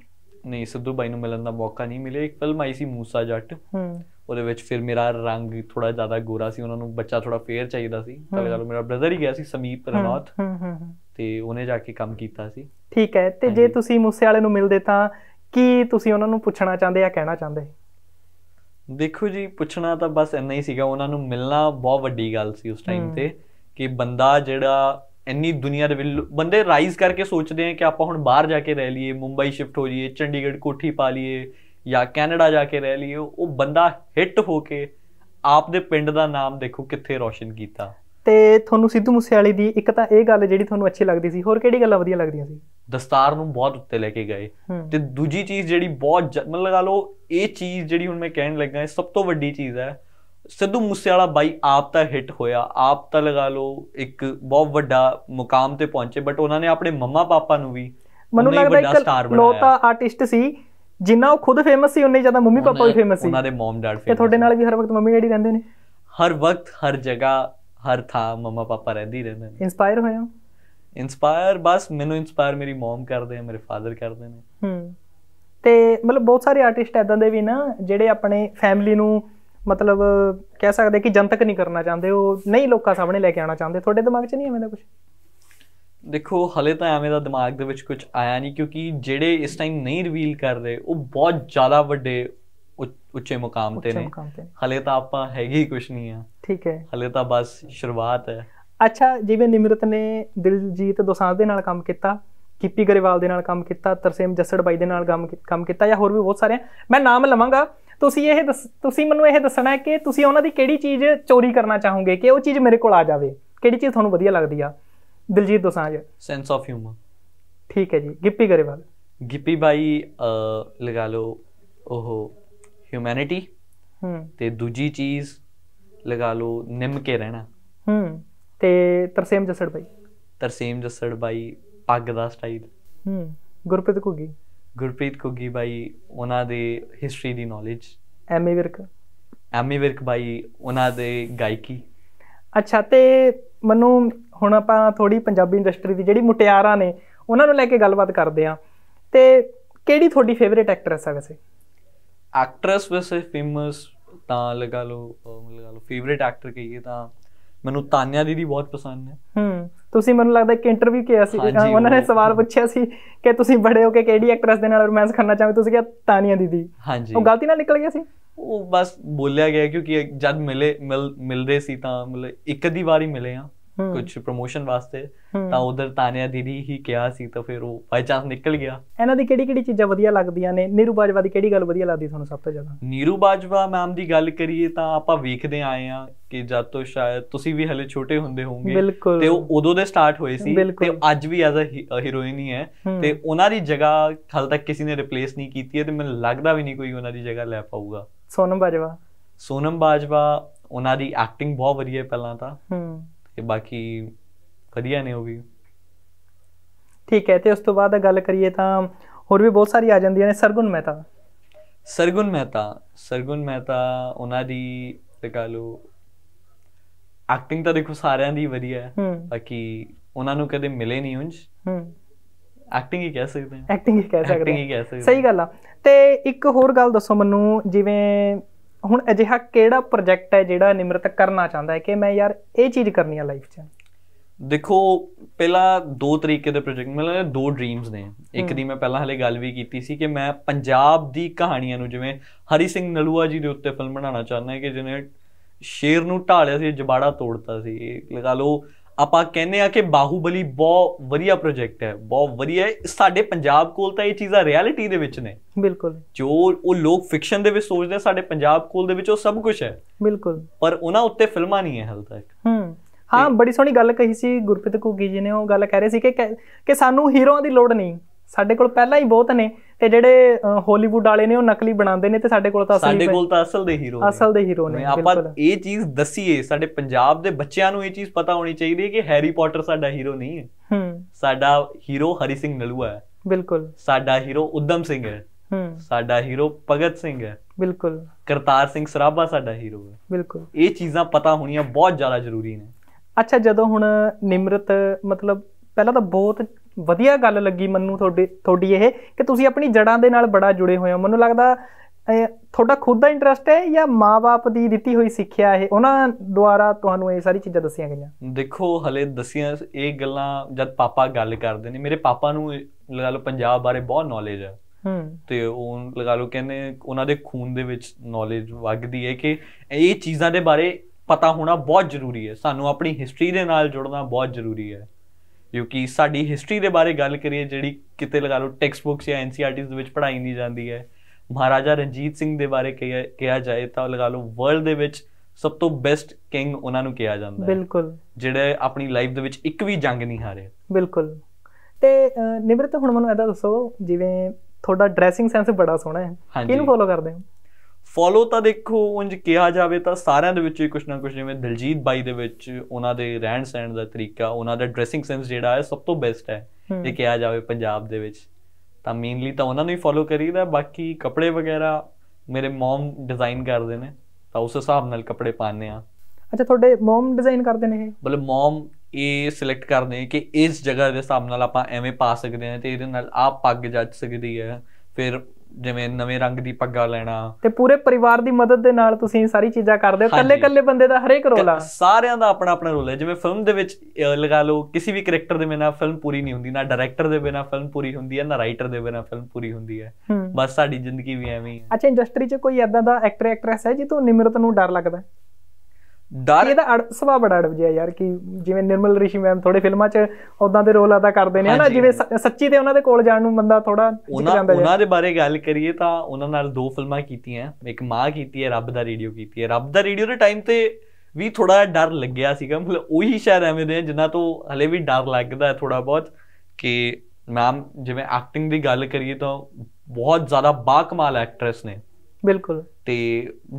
ਨਹੀਂ ਸਿੱਧੂ ਬਾਈ ਨੂੰ ਮਿਲਣ ਦਾ ਮੌਕਾ ਨਹੀਂ ਮਿਲਿਆ ਇੱਕ ਫਿਲਮ ਆਈ ਸੀ ਮੂਸਾ ਜੱਟ ਹੂੰ ਉਹਦੇ ਵਿੱਚ ਫਿਰ ਮੇਰਾ ਰੰਗ ਥੋੜਾ ਜ਼ਿਆਦਾ ਗੋਰਾ ਸੀ ਉਹਨਾਂ ਨੂੰ ਬੱਚਾ ਥੋੜਾ ਫੇਅਰ ਚਾਹੀਦਾ ਸੀ ਤਾਂ ਚਲੋ ਮੇਰਾ ਬ੍ਰਦਰ ਹੀ ਗਿਆ ਸੀ ਸਮੀਪ ਹੂੰ ਹੂੰ ਤੇ ਉਹਨੇ ਜਾ ਕੇ ਕੰਮ ਕੀਤਾ ਸੀ ਠੀਕ ਹੈ ਤੇ ਜੇ ਤੁਸੀਂ ਮੂਸੇ ਵਾਲੇ ਨੂੰ ਮਿਲਦੇ ਤਾਂ ਕੀ ਤੁਸੀਂ ਉਹਨਾਂ ਨੂੰ ਪੁੱਛਣਾ ਚਾਹੁੰਦੇ ਆ ਕਹਿਣਾ ਚਾਹੁੰਦੇ ਦੇਖੋ ਜੀ ਪੁੱਛਣਾ ਤਾਂ ਬਸ ਇੰਨਾ ਹੀ ਸੀਗਾ ਉਹਨਾਂ ਨੂੰ ਮਿਲਣਾ ਬਹੁਤ ਵੱਡੀ ਗੱਲ ਸੀ ਉਸ ਟਾਈਮ ਤੇ ਕਿ ਬੰਦਾ ਜਿਹੜਾ ਇੰਨੀ ਦੁਨੀਆ ਦੇ ਵਿੱਚ ਬੰਦੇ ਰਾਈਜ਼ ਕਰਕੇ ਸੋਚਦੇ ਆ ਕਿ ਆਪਾਂ ਹੁਣ ਬਾਹਰ ਜਾ ਕੇ ਰਹਿ ਲਈਏ ਮੁੰਬਈ ਸ਼ਿਫਟ ਹੋ ਜਾਈਏ ਚੰਡੀਗੜ੍ਹ ਕੋਠੀ ਪਾ ਲਈਏ ਜਾਂ ਕੈਨੇਡਾ ਜਾ ਕੇ ਰਹਿ ਲਿਓ ਉਹ ਬੰਦਾ ਹਿੱਟ ਹੋ ਕੇ ਆਪਦੇ ਪਿੰਡ ਦਾ ਨਾਮ ਦੇਖੋ ਕਿੱਥੇ ਰੋਸ਼ਨ ਕੀਤਾ ਤੇ ਤੁਹਾਨੂੰ ਸਿੱਧੂ ਮੂਸੇਵਾਲੇ ਦੀ ਇੱਕ ਤਾਂ ਇਹ ਗੱਲ ਜਿਹੜੀ ਤੁਹਾਨੂੰ ਅੱਛੀ ਲੱਗਦੀ ਸੀ ਹੋਰ ਕਿਹੜੀ ਗੱਲਾਂ ਵਧੀਆ ਲੱਗਦੀਆਂ ਸੀ ਦਸਤਾਰ ਨੂੰ ਬਹੁਤ ਉੱਤੇ ਲੈ ਕੇ ਗਏ ਤੇ ਦੂਜੀ ਚੀਜ਼ ਜਿਹੜੀ ਬਹੁਤ ਮਤਲਬ ਲਗਾ ਲਓ ਇਹ ਚੀਜ਼ ਜਿਹੜੀ ਹੁਣ ਮੈਂ ਕਹਿਣ ਲੱਗਾ ਇਹ ਸਭ ਤੋਂ ਵੱਡੀ ਚੀਜ਼ ਹੈ ਸਿੱਧੂ ਮੂਸੇਵਾਲਾ ਬਾਈ ਆਪ ਤਾਂ ਹਿੱਟ ਹੋਇਆ ਆਪ ਤਾਂ ਲਗਾ ਲਓ ਇੱਕ ਬਹੁਤ ਵੱਡਾ ਮੁਕਾਮ ਤੇ ਪਹੁੰਚੇ ਬਟ ਉਹਨਾਂ ਨੇ ਆਪਣੇ ਮੰਮਾ ਪਾਪਾ ਨੂੰ ਵੀ ਮੈਨੂੰ ਲੱਗਦਾ ਇੱਕ ਲੋਤਾ ਆਰਟਿਸਟ ਸੀ ਜਿੰਨਾ ਉਹ ਖੁਦ ਫੇਮਸ ਸੀ ਉਨੇ ਜ਼ਿਆਦਾ ਮੰਮੀ ਪਾਪਾ ਵੀ ਫੇਮਸ ਸੀ ਉਹਨਾਂ ਦੇ ਮਮ ਡੈਡ ਫੇਮਸ ਤੇ ਤੁਹਾਡੇ ਨਾਲ ਵੀ ਹਰ ਵਕਤ ਮੰਮੀ ਡੈਡੀ ਰਹਿੰਦੇ ਨੇ ਹਰ ਵਕਤ ਹਰ ਜਗ੍ਹਾ ਹਰ ਥਾਂ ਮਮਾ ਪਾਪਾ ਰਹਿੰਦੇ ਰਹਿੰਦੇ ਨੇ ਇਨਸਪਾਇਰ ਹੋਏ ਹੋ ਇਨਸਪਾਇਰ ਬਸ ਮੈਨੂੰ ਇਨਸਪਾਇਰ ਮੇਰੀ ਮਮ ਕਰਦੇ ਆ ਮੇਰੇ ਫਾਦਰ ਕਰਦੇ ਨੇ ਹੂੰ ਤੇ ਮਤਲਬ ਬਹੁਤ ਸਾਰੇ ਆਰਟਿਸਟ ਐਦਾਂ ਦੇ ਵੀ ਨਾ ਜਿਹੜੇ ਆਪਣੇ ਫੈਮਿਲੀ ਨੂੰ ਮਤਲਬ ਕਹਿ ਸਕਦੇ ਕਿ ਜਨਤਕ ਨਹੀਂ ਕਰਨਾ ਚਾਹੁੰਦੇ ਉਹ ਨਹੀਂ ਲੋਕਾਂ ਸਾਹਮਣੇ ਲੈ ਕੇ ਆਉਣਾ ਚਾਹੁੰਦੇ ਤੁਹਾਡੇ ਦਿਮਾਗ 'ਚ ਨਹੀਂ ਐਵੇਂ ਦਾ ਕੁਝ ਦੇਖੋ ਹਲੇ ਤਾਂ ਐਵੇਂ ਦਾ ਦਿਮਾਗ ਦੇ ਵਿੱਚ ਕੁਝ ਆਇਆ ਨਹੀਂ ਕਿਉਂਕਿ ਜਿਹੜੇ ਇਸ ਟਾਈਮ ਨਹੀਂ ਰਿਵੀਲ ਕਰ ਰਹੇ ਉਹ ਬਹੁਤ ਜ਼ਿਆਦਾ ਵੱਡੇ ਉੱਚੇ ਮੁਕਾਮ ਤੇ ਨੇ ਹਲੇ ਤਾਂ ਆਪਾਂ ਹੈਗੇ ਕੁਝ ਨਹੀਂ ਆ ਠੀਕ ਹੈ ਹਲੇ ਤਾਂ ਬਸ ਸ਼ੁਰੂਆਤ ਹੈ ਅੱਛਾ ਜਿਵੇਂ ਨਿਮਰਤ ਨੇ ਦਿਲਜੀਤ ਦੋਸਾਂਝ ਦੇ ਨਾਲ ਕੰਮ ਕੀਤਾ ਕੀਪੀ ਗਰੇਵਾਲ ਦੇ ਨਾਲ ਕੰਮ ਕੀਤਾ ਤਰਸੇਮ ਜੱਸੜ ਬਾਈ ਦੇ ਨਾਲ ਕੰਮ ਕੀਤਾ ਜਾਂ ਹੋਰ ਵੀ ਬਹੁਤ ਸਾਰੇ ਮੈਂ ਨਾਮ ਲਵਾਂਗਾ ਤੁਸੀਂ ਇਹ ਤੁਸੀਂ ਮੈਨੂੰ ਇਹ ਦੱਸਣਾ ਹੈ ਕਿ ਤੁਸੀਂ ਉਹਨਾਂ ਦੀ ਕਿਹੜੀ ਚੀਜ਼ ਚੋਰੀ ਕਰਨਾ ਚਾਹੋਗੇ ਕਿ ਉਹ ਚੀਜ਼ ਮੇਰੇ ਕੋਲ ਆ ਜਾਵੇ ਕਿਹੜੀ ਚੀਜ਼ ਤੁਹਾਨੂੰ ਵਧੀਆ ਲੱਗਦੀ ਆ Diljit Dosanjh sense of humour ਠੀਕ ਹੈ ਜੀ ਗਿੱਪੀ ਗਰੇਵਾਲ ਗਿੱਪੀ ਬਾਈ ਲਗਾ ਲਓ ਉਹ ਹਿਊਮੈਨਿਟੀ ਹੂੰ ਤੇ ਦੂਜੀ ਚੀਜ਼ ਲਗਾ ਲਓ ਨਿੰਮ ਕੇ ਰਹਿਣਾ ਹੂੰ ਤੇ ਤਰਸੇਮ ਜਸੜ ਬਾਈ ਤਰਸੇਮ ਜਸੜ ਬਾਈ ਪੱਗ ਦਾ ਸਟਾਈਲ ਹੂੰ ਗੁਰਪ੍ਰੀਤ ਕੋਗੀ ਗੁਰਪ੍ਰੀਤ ਕੋਗੀ ਬਾਈ ਉਹਨਾਂ ਦੇ ਹਿਸਟਰੀ ਦੀ ਨੌਲੇਜ ਐਮੀ ਵਿਰਕ ਐਮੀ ਵਿਰਕ ਬਾਈ ਉਹਨਾਂ ਦੇ ਗਾਇਕੀ ਅੱਛਾ ਤੇ ਮੈਨੂੰ ਹੁਣ ਆਪਾਂ ਥੋੜੀ ਪੰਜਾਬੀ ਇੰਡਸਟਰੀ ਦੀ ਜਿਹੜੀ ਮੁਟਿਆਰਾਂ ਨੇ ਉਹਨਾਂ ਨੂੰ ਲੈ ਕੇ ਗੱਲਬਾਤ ਕਰਦੇ ਆ ਤੇ ਕਿਹੜੀ ਤੁਹਾਡੀ ਫੇਵਰੇਟ ਐਕਟਰੈਸ ਹੈ ਵੈਸੇ ਐਕਟਰੈਸ ਵੈਸੇ ਫੇਮਸ ਤਾਂ ਲਗਾ ਲਓ ਲਗਾ ਲਓ ਫੇਵਰੇਟ ਐਕਟਰ ਕਹੀਏ ਤਾਂ ਮੈਨੂੰ ਤਾਨਿਆ ਦੀਦੀ ਬਹੁਤ ਪਸੰਦ ਹੈ ਹੂੰ ਤੁਸੀਂ ਮੈਨੂੰ ਲੱਗਦਾ ਇੱਕ ਇੰਟਰਵਿਊ ਕੀਤਾ ਸੀ ਉਹਨਾਂ ਨੇ ਸਵਾਲ ਪੁੱਛਿਆ ਸੀ ਕਿ ਤੁਸੀਂ ਬੜੇ ਹੋ ਕੇ ਕਿਹੜੀ ਐਕਟਰੈਸ ਦੇ ਨਾਲ ਰੋਮਾਂਸ ਕਰਨਾ ਚਾਹੁੰਦੇ ਤੁਸੀਂ ਕਿਹਾ ਤਾਨਿਆ ਦੀਦੀ ਹਾਂਜੀ ਉਹ ਗਲਤੀ ਨਾਲ ਨਿਕਲ ਗਿਆ ਸੀ ਉਹ ਬਸ ਬੋਲਿਆ ਗਿਆ ਕਿਉਂਕਿ ਜਦ ਮਿਲੇ ਮਿਲ ਮਿਲਦੇ ਸੀ ਤਾਂ ਮਤਲਬ ਇੱਕ ਦੀ ਵਾਰੀ ਮਿਲੇ ਆ ਕੁਝ ਪ੍ਰੋਮੋਸ਼ਨ ਵਾਸਤੇ ਤਾਂ ਉਧਰ ਤਾਨਿਆ ਦੀਦੀ ਹੀ ਕਿਹਾ ਸੀ ਤਾਂ ਫਿਰ ਉਹ ਬਾਈ ਚਾਂਸ ਨਿਕਲ ਗਿਆ ਇਹਨਾਂ ਦੀ ਕਿਹੜੀ ਕਿਹੜੀ ਚੀਜ਼ਾਂ ਵਧੀਆ ਲੱਗਦੀਆਂ ਨੇ ਨੀਰੂ ਬਾਜਵਾ ਦੀ ਕਿਹੜੀ ਗੱਲ ਵਧੀਆ ਲੱਗਦੀ ਤੁਹਾਨੂੰ ਸਭ ਤੋਂ ਜ਼ਿਆਦਾ ਨੀਰੂ ਬਾਜਵਾ ਮੈਮ ਦੀ ਗੱਲ ਕਰੀਏ ਤਾਂ ਆਪਾਂ ਵੇਖਦੇ ਆਏ ਆ ਕਿ ਜਦ ਤੋਂ ਸ਼ਾਇਦ ਤੁਸੀਂ ਵੀ ਹਲੇ ਛੋਟੇ ਹੁੰਦੇ ਹੋਵੋਗੇ ਤੇ ਉਹ ਉਦੋਂ ਦੇ ਸਟਾਰਟ ਹੋਏ ਸੀ ਤੇ ਅੱਜ ਵੀ ਐਜ਼ ਅ ਹੀਰੋਇਨ ਹੀ ਹੈ ਤੇ ਉਹਨਾਂ ਦੀ ਜਗ੍ਹਾ ਹਾਲ ਤੱਕ ਕਿਸੇ ਨੇ ਰਿਪਲੇਸ ਨਹੀਂ ਕੀਤੀ ਹੈ ਤੇ ਮੈਨੂੰ ਲੱਗਦਾ ਵੀ ਨਹੀਂ ਕੋਈ ਉਹਨਾਂ ਦੀ ਜਗ੍ਹਾ ਲੈ ਪਾਊਗਾ ਸੋਨਮ ਬਾਜਵਾ ਸੋਨਮ ਬਾਜਵਾ ਉਹਨਾਂ ਦੀ ਐਕਟਿੰਗ ਬਹੁਤ ਵਧੀਆ ਪਹਿਲਾਂ ਤਾਂ ਹੂੰ ਤੇ ਬਾਕੀ ਵਧੀਆ ਨੇ ਉਹ ਵੀ ਠੀਕ ਹੈ ਤੇ ਉਸ ਤੋਂ ਬਾਅਦ ਗੱਲ ਕਰੀਏ ਤਾਂ ਹੋਰ ਵੀ ਬਹੁਤ ਸਾਰੀ ਆ ਜਾਂਦੀਆਂ ਨੇ ਸਰਗੁਣ ਮਹਿਤਾ ਸਰਗੁਣ ਮਹਿਤਾ ਸਰਗੁਣ ਮਹਿਤਾ ਉਹਨਾਂ ਦੀ ਤੇ ਕਹ ਲੋ ਐਕਟਿੰਗ ਤਾਂ ਦੇਖੋ ਸਾਰਿਆਂ ਦੀ ਵਧੀਆ ਹੈ ਬਾਕੀ ਉਹਨਾਂ ਨੂੰ ਕਦੇ ਮਿਲੇ ਨਹੀਂ ਉਂਝ ਹੂੰ ਐਕਟਿੰਗ ਹੀ ਕਹਿ ਸਕਦੇ ਹਾਂ ਐਕਟਿੰਗ ਹੀ ਕਹਿ ਸਕਦੇ ਹਾਂ ਐਕਟਿੰਗ ਹੀ ਸਹੀ ਗੱਲ ਆ ਤੇ ਇੱਕ ਹੋਰ ਗੱਲ ਦੱਸੋ ਮੈਨੂੰ ਜਿਵੇਂ ਹੁਣ ਅਜਿਹਾ ਕਿਹੜਾ ਪ੍ਰੋਜੈਕਟ ਹੈ ਜਿਹੜਾ ਨਿਮਰਤ ਕਰਨਾ ਚਾਹੁੰਦਾ ਹੈ ਕਿ ਮੈਂ ਯਾਰ ਇਹ ਚੀਜ਼ ਕਰਨੀ ਆ ਲਾਈਫ 'ਚ ਦੇਖੋ ਪਹਿਲਾ ਦੋ ਤਰੀਕੇ ਦੇ ਪ੍ਰੋਜੈਕਟ ਮਤਲਬ ਦੋ ਡ੍ਰੀਮਸ ਨੇ ਇੱਕ ਦੀ ਮੈਂ ਪਹਿਲਾਂ ਹਲੇ ਗੱਲ ਵੀ ਕੀਤੀ ਸੀ ਕਿ ਮੈਂ ਪੰਜਾਬ ਦੀ ਕਹਾਣੀਆਂ ਨੂੰ ਜਿਵੇਂ ਹਰੀ ਸਿੰਘ ਨਲੂਆ ਜੀ ਦੇ ਉੱਤੇ ਫਿਲਮ ਬਣਾਉਣਾ ਚਾਹੁੰਦਾ ਹੈ ਕਿ ਜਿਹਨੇ ਸ਼ੇਰ ਨੂੰ ਢਾਲਿਆ ਸੀ ਜਬਾੜਾ ਤੋੜਤਾ ਸੀ ਲਗਾ ਲਓ ਆਪਾਂ ਕਹਿੰਦੇ ਆ ਕਿ ਬਾਹੂਬਲੀ ਬਹੁਤ ਵਧੀਆ ਪ੍ਰੋਜੈਕਟ ਹੈ ਬਹੁਤ ਵਧੀਆ ਹੈ ਸਾਡੇ ਪੰਜਾਬ ਕੋਲ ਤਾਂ ਇਹ ਚੀਜ਼ਾਂ ਰਿਐਲਿਟੀ ਦੇ ਵਿੱਚ ਨੇ ਬਿਲਕੁਲ ਜੋ ਉਹ ਲੋਕ ਫਿਕਸ਼ਨ ਦੇ ਵਿੱਚ ਸੋਚਦੇ ਸਾਡੇ ਪੰਜਾਬ ਕੋਲ ਦੇ ਵਿੱਚ ਉਹ ਸਭ ਕੁਝ ਹੈ ਬਿਲਕੁਲ ਪਰ ਉਹਨਾਂ ਉੱਤੇ ਫਿਲਮਾਂ ਨਹੀਂ ਹੈ ਹਾਲ ਤੱਕ ਹਾਂ ਬੜੀ ਸੋਹਣੀ ਗੱਲ ਕਹੀ ਸੀ ਗੁਰਪ੍ਰੀਤ ਘੁੱਗੀ ਜੀ ਨੇ ਉਹ ਗੱਲ ਕਹਿ ਰਹੇ ਸੀ ਕਿ ਕਿ ਸਾਨੂੰ ਹੀਰੋਆਂ ਦੀ ਲੋੜ ਨਹੀਂ ਸਾਡੇ ਕੋਲ ਪਹਿਲਾਂ ਹੀ ਬਹੁਤ ਨੇ ਤੇ ਜਿਹੜੇ ਹਾਲੀਵੁੱਡ ਵਾਲੇ ਨੇ ਉਹ ਨਕਲੀ ਬਣਾਉਂਦੇ ਨੇ ਤੇ ਸਾਡੇ ਕੋਲ ਤਾਂ ਅਸਲੀ ਸਾਡੇ ਕੋਲ ਤਾਂ ਅਸਲ ਦੇ ਹੀਰੋ ਨੇ ਅਸਲ ਦੇ ਹੀਰੋ ਨੇ ਆਪਾਂ ਇਹ ਚੀਜ਼ ਦਸੀਏ ਸਾਡੇ ਪੰਜਾਬ ਦੇ ਬੱਚਿਆਂ ਨੂੰ ਇਹ ਚੀਜ਼ ਪਤਾ ਹੋਣੀ ਚਾਹੀਦੀ ਹੈ ਕਿ ਹੈਰੀ ਪੋਟਰ ਸਾਡਾ ਹੀਰੋ ਨਹੀਂ ਹੈ ਹੂੰ ਸਾਡਾ ਹੀਰੋ ਹਰੀ ਸਿੰਘ ਨਲੂਆ ਹੈ ਬਿਲਕੁਲ ਸਾਡਾ ਹੀਰੋ ਉਦਮ ਸਿੰਘ ਹੈ ਹੂੰ ਸਾਡਾ ਹੀਰੋ ਭਗਤ ਸਿੰਘ ਹੈ ਬਿਲਕੁਲ ਕਰਤਾਰ ਸਿੰਘ ਸਰਾਭਾ ਸਾਡਾ ਹੀਰੋ ਹੈ ਬਿਲਕੁਲ ਇਹ ਚੀਜ਼ਾਂ ਪਤਾ ਹੋਣੀਆਂ ਬਹੁਤ ਜ਼ਿਆਦਾ ਜ਼ਰੂਰੀ ਨੇ ਅੱਛਾ ਜਦੋਂ ਹੁਣ ਨਿਮਰਤ ਮਤਲਬ ਪਹਿਲਾਂ ਤਾਂ ਬਹੁਤ ਵਧੀਆ ਗੱਲ ਲੱਗੀ ਮੈਨੂੰ ਤੁਹਾਡੇ ਤੁਹਾਡੀ ਇਹ ਕਿ ਤੁਸੀਂ ਆਪਣੀ ਜੜਾਂ ਦੇ ਨਾਲ ਬੜਾ ਜੁੜੇ ਹੋਏ ਹੋ ਮੈਨੂੰ ਲੱਗਦਾ ਤੁਹਾਡਾ ਖੁਦ ਦਾ ਇੰਟਰਸਟ ਹੈ ਜਾਂ ਮਾਪੇ ਦੀ ਦਿੱਤੀ ਹੋਈ ਸਿੱਖਿਆ ਇਹ ਉਹਨਾਂ ਦੁਆਰਾ ਤੁਹਾਨੂੰ ਇਹ ਸਾਰੀ ਚੀਜ਼ਾਂ ਦੱਸੀਆਂ ਗਈਆਂ ਦੇਖੋ ਹਲੇ ਦੱਸੀਆਂ ਇਹ ਗੱਲਾਂ ਜਦ ਪਾਪਾ ਗੱਲ ਕਰਦੇ ਨੇ ਮੇਰੇ ਪਾਪਾ ਨੂੰ ਲਗਾ ਲਓ ਪੰਜਾਬ ਬਾਰੇ ਬਹੁਤ ਨੌਲੇਜ ਹੈ ਹੂੰ ਤੇ ਉਹ ਲਗਾ ਲਓ ਕਹਿੰਦੇ ਉਹਨਾਂ ਦੇ ਖੂਨ ਦੇ ਵਿੱਚ ਨੌਲੇਜ ਵਗਦੀ ਹੈ ਕਿ ਇਹ ਚੀਜ਼ਾਂ ਦੇ ਬਾਰੇ ਪਤਾ ਹੋਣਾ ਬਹੁਤ ਜ਼ਰੂਰੀ ਹੈ ਸਾਨੂੰ ਆਪਣੀ ਹਿਸਟਰੀ ਦੇ ਨਾਲ ਜੁੜਨਾ ਬਹੁਤ ਜ਼ਰੂਰੀ ਹੈ ਕਿਉਂਕਿ ਸਾਡੀ ਹਿਸਟਰੀ ਦੇ ਬਾਰੇ ਗੱਲ ਕਰੀਏ ਜਿਹੜੀ ਕਿਤੇ ਲਗਾ ਲਓ ਟੈਕਸਟ ਬੁੱਕਸ ਜਾਂ ਐਨਸੀਆਰਟੀਸ e ਦੇ ਵਿੱਚ ਪੜ੍ਹਾਈ ਨਹੀਂ ਜਾਂਦੀ ਹੈ ਮਹਾਰਾਜਾ ਰਣਜੀਤ ਸਿੰਘ ਦੇ ਬਾਰੇ ਕਿਹਾ ਜਾਏ ਤਾਂ ਲਗਾ ਲਓ ਵਰਲਡ ਦੇ ਵਿੱਚ ਸਭ ਤੋਂ ਬੈਸਟ ਕਿੰਗ ਉਹਨਾਂ ਨੂੰ ਕਿਹਾ ਜਾਂਦਾ ਹੈ ਬਿਲਕੁਲ ਜਿਹੜੇ ਆਪਣੀ ਲਾਈਫ ਦੇ ਵਿੱਚ ਇੱਕ ਵੀ ਜੰਗ ਨਹੀਂ ਹਾਰੇ ਬਿਲਕੁਲ ਤੇ ਨਿਮਰਤ ਹੁਣ ਮੈਨੂੰ ਇਹਦਾ ਦੱਸੋ ਜਿਵੇਂ ਤੁਹਾਡਾ ਡਰੈਸਿੰਗ ਸੈਂਸ ਬੜਾ ਸੋਹਣਾ ਹੈ ਕਿਹਨੂੰ ਫੋਲੋ ਕਰਦੇ ਹੋ ਫੋਲੋ ਤਾਂ ਦੇਖੋ ਉਂਝ ਕਿਹਾ ਜਾਵੇ ਤਾਂ ਸਾਰਿਆਂ ਦੇ ਵਿੱਚ ਹੀ ਕੁਝ ਨਾ ਕੁਝ ਜਿਵੇਂ ਦਿਲਜੀਤ ਬਾਈ ਦੇ ਵਿੱਚ ਉਹਨਾਂ ਦੇ ਰਹਿਣ ਸਹਿਣ ਦਾ ਤਰੀਕਾ ਉਹਨਾਂ ਦਾ ਡਰੈਸਿੰਗ ਸੈਂਸ ਜਿਹੜਾ ਹੈ ਸਭ ਤੋਂ ਬੈਸਟ ਹੈ ਜੇ ਕਿਹਾ ਜਾਵੇ ਪੰਜਾਬ ਦੇ ਵਿੱਚ ਤਾਂ ਮੇਨਲੀ ਤਾਂ ਉਹਨਾਂ ਨੂੰ ਹੀ ਫੋਲੋ ਕਰੀਦਾ ਬਾਕੀ ਕੱਪੜੇ ਵਗੈਰਾ ਮੇਰੇ ਮਮ ਡਿਜ਼ਾਈਨ ਕਰਦੇ ਨੇ ਤਾਂ ਉਸ ਹਿਸਾਬ ਨਾਲ ਕੱਪੜੇ ਪਾਣੇ ਆ ਅੱਛਾ ਤੁਹਾਡੇ ਮਮ ਡਿਜ਼ਾਈਨ ਕਰਦੇ ਨੇ ਇਹ ਬਲੇ ਮਮ ਇਹ ਸਿਲੈਕਟ ਕਰਦੇ ਕਿ ਇਸ ਜਗ੍ਹਾ ਦੇ ਸਾਹਮਣੇ ਨਾਲ ਆਪਾਂ ਐਵੇਂ ਪਾ ਸਕਦੇ ਆ ਤੇ ਇਹਦੇ ਨਾਲ ਆਪ ਪੱਗ ਜੱਜ ਸਕਦੀ ਹੈ ਫਿਰ ਜਿਵੇਂ ਨਵੇਂ ਰੰਗ ਦੀ ਪੱਗਾ ਲੈਣਾ ਤੇ ਪੂਰੇ ਪਰਿਵਾਰ ਦੀ ਮਦਦ ਦੇ ਨਾਲ ਤੁਸੀਂ ਸਾਰੀ ਚੀਜ਼ਾਂ ਕਰਦੇ ਹੋ ਇਕੱਲੇ ਇਕੱਲੇ ਬੰਦੇ ਦਾ ਹਰੇਕ ਰੋਲ ਆ ਸਾਰਿਆਂ ਦਾ ਆਪਣਾ ਆਪਣਾ ਰੋਲ ਹੈ ਜਿਵੇਂ ਫਿਲਮ ਦੇ ਵਿੱਚ ਲਗਾ ਲਓ ਕਿਸੇ ਵੀ ਕੈਰੈਕਟਰ ਦੇ ਬਿਨਾ ਫਿਲਮ ਪੂਰੀ ਨਹੀਂ ਹੁੰਦੀ ਨਾ ਡਾਇਰੈਕਟਰ ਦੇ ਬਿਨਾ ਫਿਲਮ ਪੂਰੀ ਹੁੰਦੀ ਹੈ ਨਾ ਰਾਈਟਰ ਦੇ ਬਿਨਾ ਫਿਲਮ ਪੂਰੀ ਹੁੰਦੀ ਹੈ ਬਸ ਸਾਡੀ ਜ਼ਿੰਦਗੀ ਵੀ ਐਵੇਂ ਹੀ ਹੈ ਅੱਛਾ ਇੰਡਸਟਰੀ 'ਚ ਕੋਈ ਐਦਾਂ ਦਾ ਐਕਟਰ ਐਕਟਰੈਸ ਹੈ ਜੀ ਤੋਂ ਨਿਮਰਤ ਨੂੰ ਡਰ ਲੱਗਦਾ ਡਰ ਇਹਦਾ ਸੁਭਾਅ ਬੜਾ ਅੜਬ ਜਿਹਾ ਯਾਰ ਕਿ ਜਿਵੇਂ ਨਿਰਮਲ ਰਿਸ਼ੀ ਮੈਮ ਥੋੜੇ ਫਿਲਮਾਂ 'ਚ ਉਦਾਂ ਦੇ ਰੋਲ ਅਦਾ ਕਰਦੇ ਨੇ ਹਨਾ ਜਿਵੇਂ ਸੱਚੀ ਤੇ ਉਹਨਾਂ ਦੇ ਕੋਲ ਜਾਣ ਨੂੰ ਬੰਦਾ ਥੋੜਾ ਉਹਨਾਂ ਦੇ ਬਾਰੇ ਗੱਲ ਕਰੀਏ ਤਾਂ ਉਹਨਾਂ ਨਾਲ ਦੋ ਫਿਲਮਾਂ ਕੀਤੀਆਂ ਇੱਕ ਮਾਂ ਕੀਤੀ ਹੈ ਰੱਬ ਦਾ ਰੇਡੀਓ ਕੀਤੀ ਹੈ ਰੱਬ ਦਾ ਰੇਡੀਓ ਦੇ ਟਾਈਮ ਤੇ ਵੀ ਥੋੜਾ ਡਰ ਲੱਗਿਆ ਸੀਗਾ ਮਤਲਬ ਉਹੀ ਸ਼ਾਇਰ ਐਵੇਂ ਦੇ ਜਿਨ੍ਹਾਂ ਤੋਂ ਹਲੇ ਵੀ ਡਰ ਲੱਗਦਾ ਥੋੜਾ ਬਹੁਤ ਕਿ ਮੈਮ ਜਿਵੇਂ ਐਕਟਿੰਗ ਦੀ ਗੱਲ ਕਰੀਏ ਤਾਂ ਬਹੁਤ ਜ਼ਿਆਦਾ ਬਾਕਮਾਲ ਐਕਟ੍ਰੈਸ ਨੇ ਬਿਲਕੁਲ ਤੇ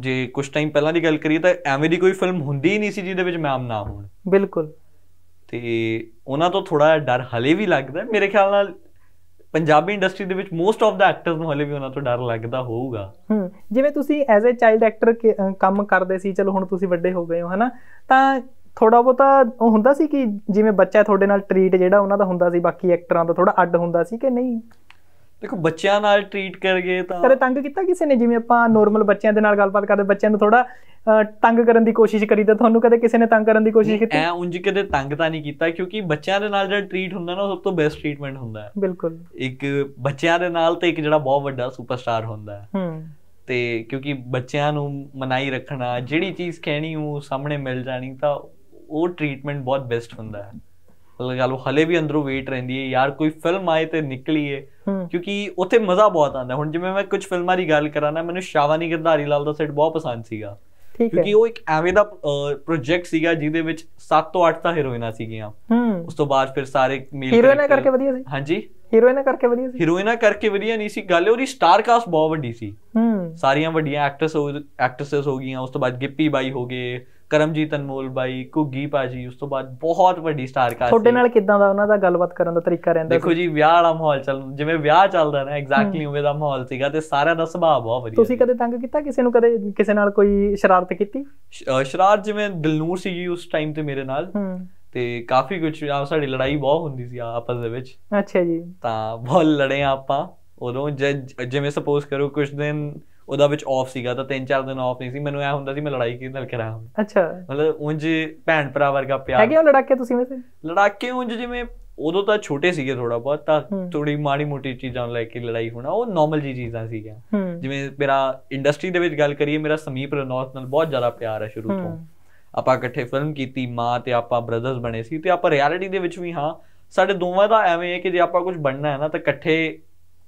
ਜੇ ਕੁਝ ਟਾਈਮ ਪਹਿਲਾਂ ਦੀ ਗੱਲ ਕਰੀਏ ਤਾਂ ਐਵੇਂ ਦੀ ਕੋਈ ਫਿਲਮ ਹੁੰਦੀ ਹੀ ਨਹੀਂ ਸੀ ਜਿਹਦੇ ਵਿੱਚ ਮੈਮ ਨਾ ਹੋਣ ਬਿਲਕੁਲ ਤੇ ਉਹਨਾਂ ਤੋਂ ਥੋੜਾ ਡਰ ਹਲੇ ਵੀ ਲੱਗਦਾ ਮੇਰੇ ਖਿਆਲ ਨਾਲ ਪੰਜਾਬੀ ਇੰਡਸਟਰੀ ਦੇ ਵਿੱਚ ਮੋਸਟ ਆਫ ਦਾ ਐਕਟਰਸ ਨੂੰ ਹਲੇ ਵੀ ਉਹਨਾਂ ਤੋਂ ਡਰ ਲੱਗਦਾ ਹੋਊਗਾ ਹੂੰ ਜਿਵੇਂ ਤੁਸੀਂ ਐਜ਼ ਅ ਚਾਈਲਡ ਐਕਟਰ ਕੰਮ ਕਰਦੇ ਸੀ ਚਲੋ ਹੁਣ ਤੁਸੀਂ ਵੱਡੇ ਹੋ ਗਏ ਹੋ ਹਨਾ ਤਾਂ ਥੋੜਾ ਬੋਤਾ ਉਹ ਹੁੰਦਾ ਸੀ ਕਿ ਜਿਵੇਂ ਬੱਚਾ ਤੁਹਾਡੇ ਨਾਲ ਟ੍ਰੀਟ ਜਿਹੜਾ ਉਹਨਾਂ ਦਾ ਹੁੰਦਾ ਸੀ ਬਾਕੀ ਐਕਟਰਾਂ ਦਾ ਥੋੜਾ ਅੱਡ ਹੁੰਦਾ ਸੀ ਕਿ ਨਹੀਂ ਦੇਖੋ ਬੱਚਿਆਂ ਨਾਲ ਟ੍ਰੀਟ ਕਰਗੇ ਤਾਂ ਕਦੇ ਤੰਗ ਕੀਤਾ ਕਿਸੇ ਨੇ ਜਿਵੇਂ ਆਪਾਂ ਨੋਰਮਲ ਬੱਚਿਆਂ ਦੇ ਨਾਲ ਗੱਲਬਾਤ ਕਰਦੇ ਬੱਚਿਆਂ ਨੂੰ ਥੋੜਾ ਤੰਗ ਕਰਨ ਦੀ ਕੋਸ਼ਿਸ਼ ਕਰੀ ਤਾਂ ਤੁਹਾਨੂੰ ਕਦੇ ਕਿਸੇ ਨੇ ਤੰਗ ਕਰਨ ਦੀ ਕੋਸ਼ਿਸ਼ ਕੀਤੀ ਐ ਉਂਝ ਕਦੇ ਤੰਗ ਤਾਂ ਨਹੀਂ ਕੀਤਾ ਕਿਉਂਕਿ ਬੱਚਿਆਂ ਦੇ ਨਾਲ ਜਿਹੜਾ ਟ੍ਰੀਟ ਹੁੰਦਾ ਨਾ ਉਹ ਸਭ ਤੋਂ ਬੈਸਟ ਟ੍ਰੀਟਮੈਂਟ ਹੁੰਦਾ ਹੈ ਬਿਲਕੁਲ ਇੱਕ ਬੱਚਿਆਂ ਦੇ ਨਾਲ ਤੇ ਇੱਕ ਜਿਹੜਾ ਬਹੁਤ ਵੱਡਾ ਸੁਪਰਸਟਾਰ ਹੁੰਦਾ ਹੈ ਹੂੰ ਤੇ ਕਿਉਂਕਿ ਬੱਚਿਆਂ ਨੂੰ ਮਨਾਈ ਰੱਖਣਾ ਜਿਹੜੀ ਚੀਜ਼ ਕਹਿਣੀ ਉਹ ਸਾਹਮਣੇ ਮਿਲ ਜਾਣੀ ਤਾਂ ਉਹ ਟ੍ਰੀਟਮੈਂਟ ਬਹੁਤ ਬੈਸਟ ਹੁੰਦਾ ਹੈ ਲਗਾ ਉਹ ਹਲੇ ਵੀ ਅੰਦਰੋਂ ਵੇਟ ਰਹਿੰਦੀ ਹੈ ਯਾਰ ਕੋਈ ਫਿਲਮ ਆਏ ਤੇ ਨਿਕਲੀਏ ਕਿਉਂਕਿ ਉੱਥੇ ਮਜ਼ਾ ਬਹੁਤ ਆਉਂਦਾ ਹੁਣ ਜਿਵੇਂ ਮੈਂ ਕੁਝ ਫਿਲਮਾਂ ਦੀ ਗੱਲ ਕਰਾਂ ਨਾ ਮੈਨੂੰ ਸ਼ਾਵਾਨੀ ਗਿਰਧਾਰੀ ਲਾਲ ਦਾ ਸੈਟ ਬਹੁਤ ਪਸੰਦ ਸੀਗਾ ਕਿਉਂਕਿ ਉਹ ਇੱਕ ਐਵੇਂ ਦਾ ਪ੍ਰੋਜੈਕਟ ਸੀਗਾ ਜਿਹਦੇ ਵਿੱਚ 7 ਤੋਂ 8 ਤਾਂ ਹੀਰੋਇਨਾਂ ਸੀਗੀਆਂ ਉਸ ਤੋਂ ਬਾਅਦ ਫਿਰ ਸਾਰੇ ਮੇਲ ਹੀਰੋਇਨਾਂ ਕਰਕੇ ਵਧੀਆ ਸੀ ਹਾਂਜੀ ਹੀਰੋਇਨਾਂ ਕਰਕੇ ਵਧੀਆ ਸੀ ਹੀਰੋਇਨਾਂ ਕਰਕੇ ਵਧੀਆ ਨਹੀਂ ਸੀ ਗੱਲ ਉਹਦੀ ਸਟਾਰ ਕਾਸਟ ਬਹੁਤ ਵੱਡੀ ਸੀ ਸਾਰੀਆਂ ਵੱਡੀਆਂ ਐਕਟਰਸ ਐਕਟਰਸਸ ਹੋ ਗਈਆਂ ਉਸ ਤੋਂ ਬਾਅਦ ਗਿੱਪੀ ਬਾਈ ਹੋ ਗਏ ਕਰਮਜੀਤ ਅਨਮੋਲ ਬਾਈ ਕੁਗੀ ਪਾਜੀ ਉਸ ਤੋਂ ਬਾਅਦ ਬਹੁਤ ਵੱਡੀ ਸਟਾਰ ਕਾਸਟ ਤੁਹਾਡੇ ਨਾਲ ਕਿਦਾਂ ਦਾ ਉਹਨਾਂ ਦਾ ਗੱਲਬਾਤ ਕਰਨ ਦਾ ਤਰੀਕਾ ਰਹਿੰਦਾ ਦੇਖੋ ਜੀ ਵਿਆਹ ਵਾਲਾ ਮਾਹੌਲ ਚੱਲ ਜਿਵੇਂ ਵਿਆਹ ਚੱਲਦਾ ਨਾ ਐਗਜ਼ੈਕਟਲੀ ਉਵੇਂ ਦਾ ਮਾਹੌਲ ਸੀਗਾ ਤੇ ਸਾਰਿਆਂ ਦਾ ਸੁਭਾਅ ਬਹੁਤ ਵਧੀਆ ਤੁਸੀਂ ਕਦੇ ਤੰਗ ਕੀਤਾ ਕਿਸੇ ਨੂੰ ਕਦੇ ਕਿਸੇ ਨਾਲ ਕੋਈ ਸ਼ਰਾਰਤ ਕੀਤੀ ਸ਼ਰਾਰਤ ਜਿਵੇਂ ਦਿਲਨੂਰ ਸੀਗੀ ਉਸ ਟਾਈਮ ਤੇ ਮੇਰੇ ਨਾਲ ਤੇ ਕਾਫੀ ਕੁਝ ਆ ਸਾਡੀ ਲੜਾਈ ਬਹੁਤ ਹੁੰਦੀ ਸੀ ਆਪਸ ਦੇ ਵਿੱਚ ਅੱਛਾ ਜੀ ਤਾਂ ਬਹੁਤ ਲੜੇ ਆਪਾਂ ਉਦੋਂ ਜਿਵੇਂ ਸਪੋਜ਼ ਕਰੋ ਕੁਝ ਦਿਨ ਉਹਦਾ ਵਿੱਚ ਆਫ ਸੀਗਾ ਤਾਂ ਤਿੰਨ ਚਾਰ ਦਿਨ ਆਫ ਨਹੀਂ ਸੀ ਮੈਨੂੰ ਐ ਹੁੰਦਾ ਸੀ ਮੈਂ ਲੜਾਈ ਕਿਹਦੇ ਨਾਲ ਕਰਾਂ ਅੱਛਾ ਮਤਲਬ ਉਂਝ ਭੈਣ ਭਰਾ ਵਰਗਾ ਪਿਆਰ ਹੈਗੇ ਉਹ ਲੜਾਕੇ ਤੁਸੀਂ ਵੈਸੇ ਲੜਾਕੇ ਉਂਝ ਜਿਵੇਂ ਉਦੋਂ ਤਾਂ ਛੋਟੇ ਸੀਗੇ ਥੋੜਾ ਬਹੁਤ ਤਾਂ ਥੋੜੀ ਮਾੜੀ ਮੋਟੀ ਚੀਜ਼ਾਂ ਲੈ ਕੇ ਲੜਾਈ ਹੋਣਾ ਉਹ ਨਾਰਮਲ ਜੀ ਚੀਜ਼ਾਂ ਸੀਗੀਆਂ ਜਿਵੇਂ ਮੇਰਾ ਇੰਡਸਟਰੀ ਦੇ ਵਿੱਚ ਗੱਲ ਕਰੀਏ ਮੇਰਾ ਸਮੀਪ ਰਨੌਤ ਨਾਲ ਬਹੁਤ ਜ਼ਿਆਦਾ ਪਿਆਰ ਹੈ ਸ਼ੁਰੂ ਤੋਂ ਆਪਾਂ ਇਕੱਠੇ ਫਿਲਮ ਕੀਤੀ ਮਾਂ ਤੇ ਆਪਾਂ ਬ੍ਰਦਰਸ ਬਣੇ ਸੀ ਤੇ ਆਪਾਂ ਰਿਐਲਿਟੀ ਦੇ ਵਿੱਚ ਵੀ ਹਾਂ ਸਾਡੇ ਦੋਵਾਂ ਦਾ ਐਵੇਂ ਹੈ ਕਿ ਜੇ ਆਪਾਂ ਕੁਝ ਬਣਨਾ ਹੈ ਨਾ ਤਾਂ ਇਕੱਠੇ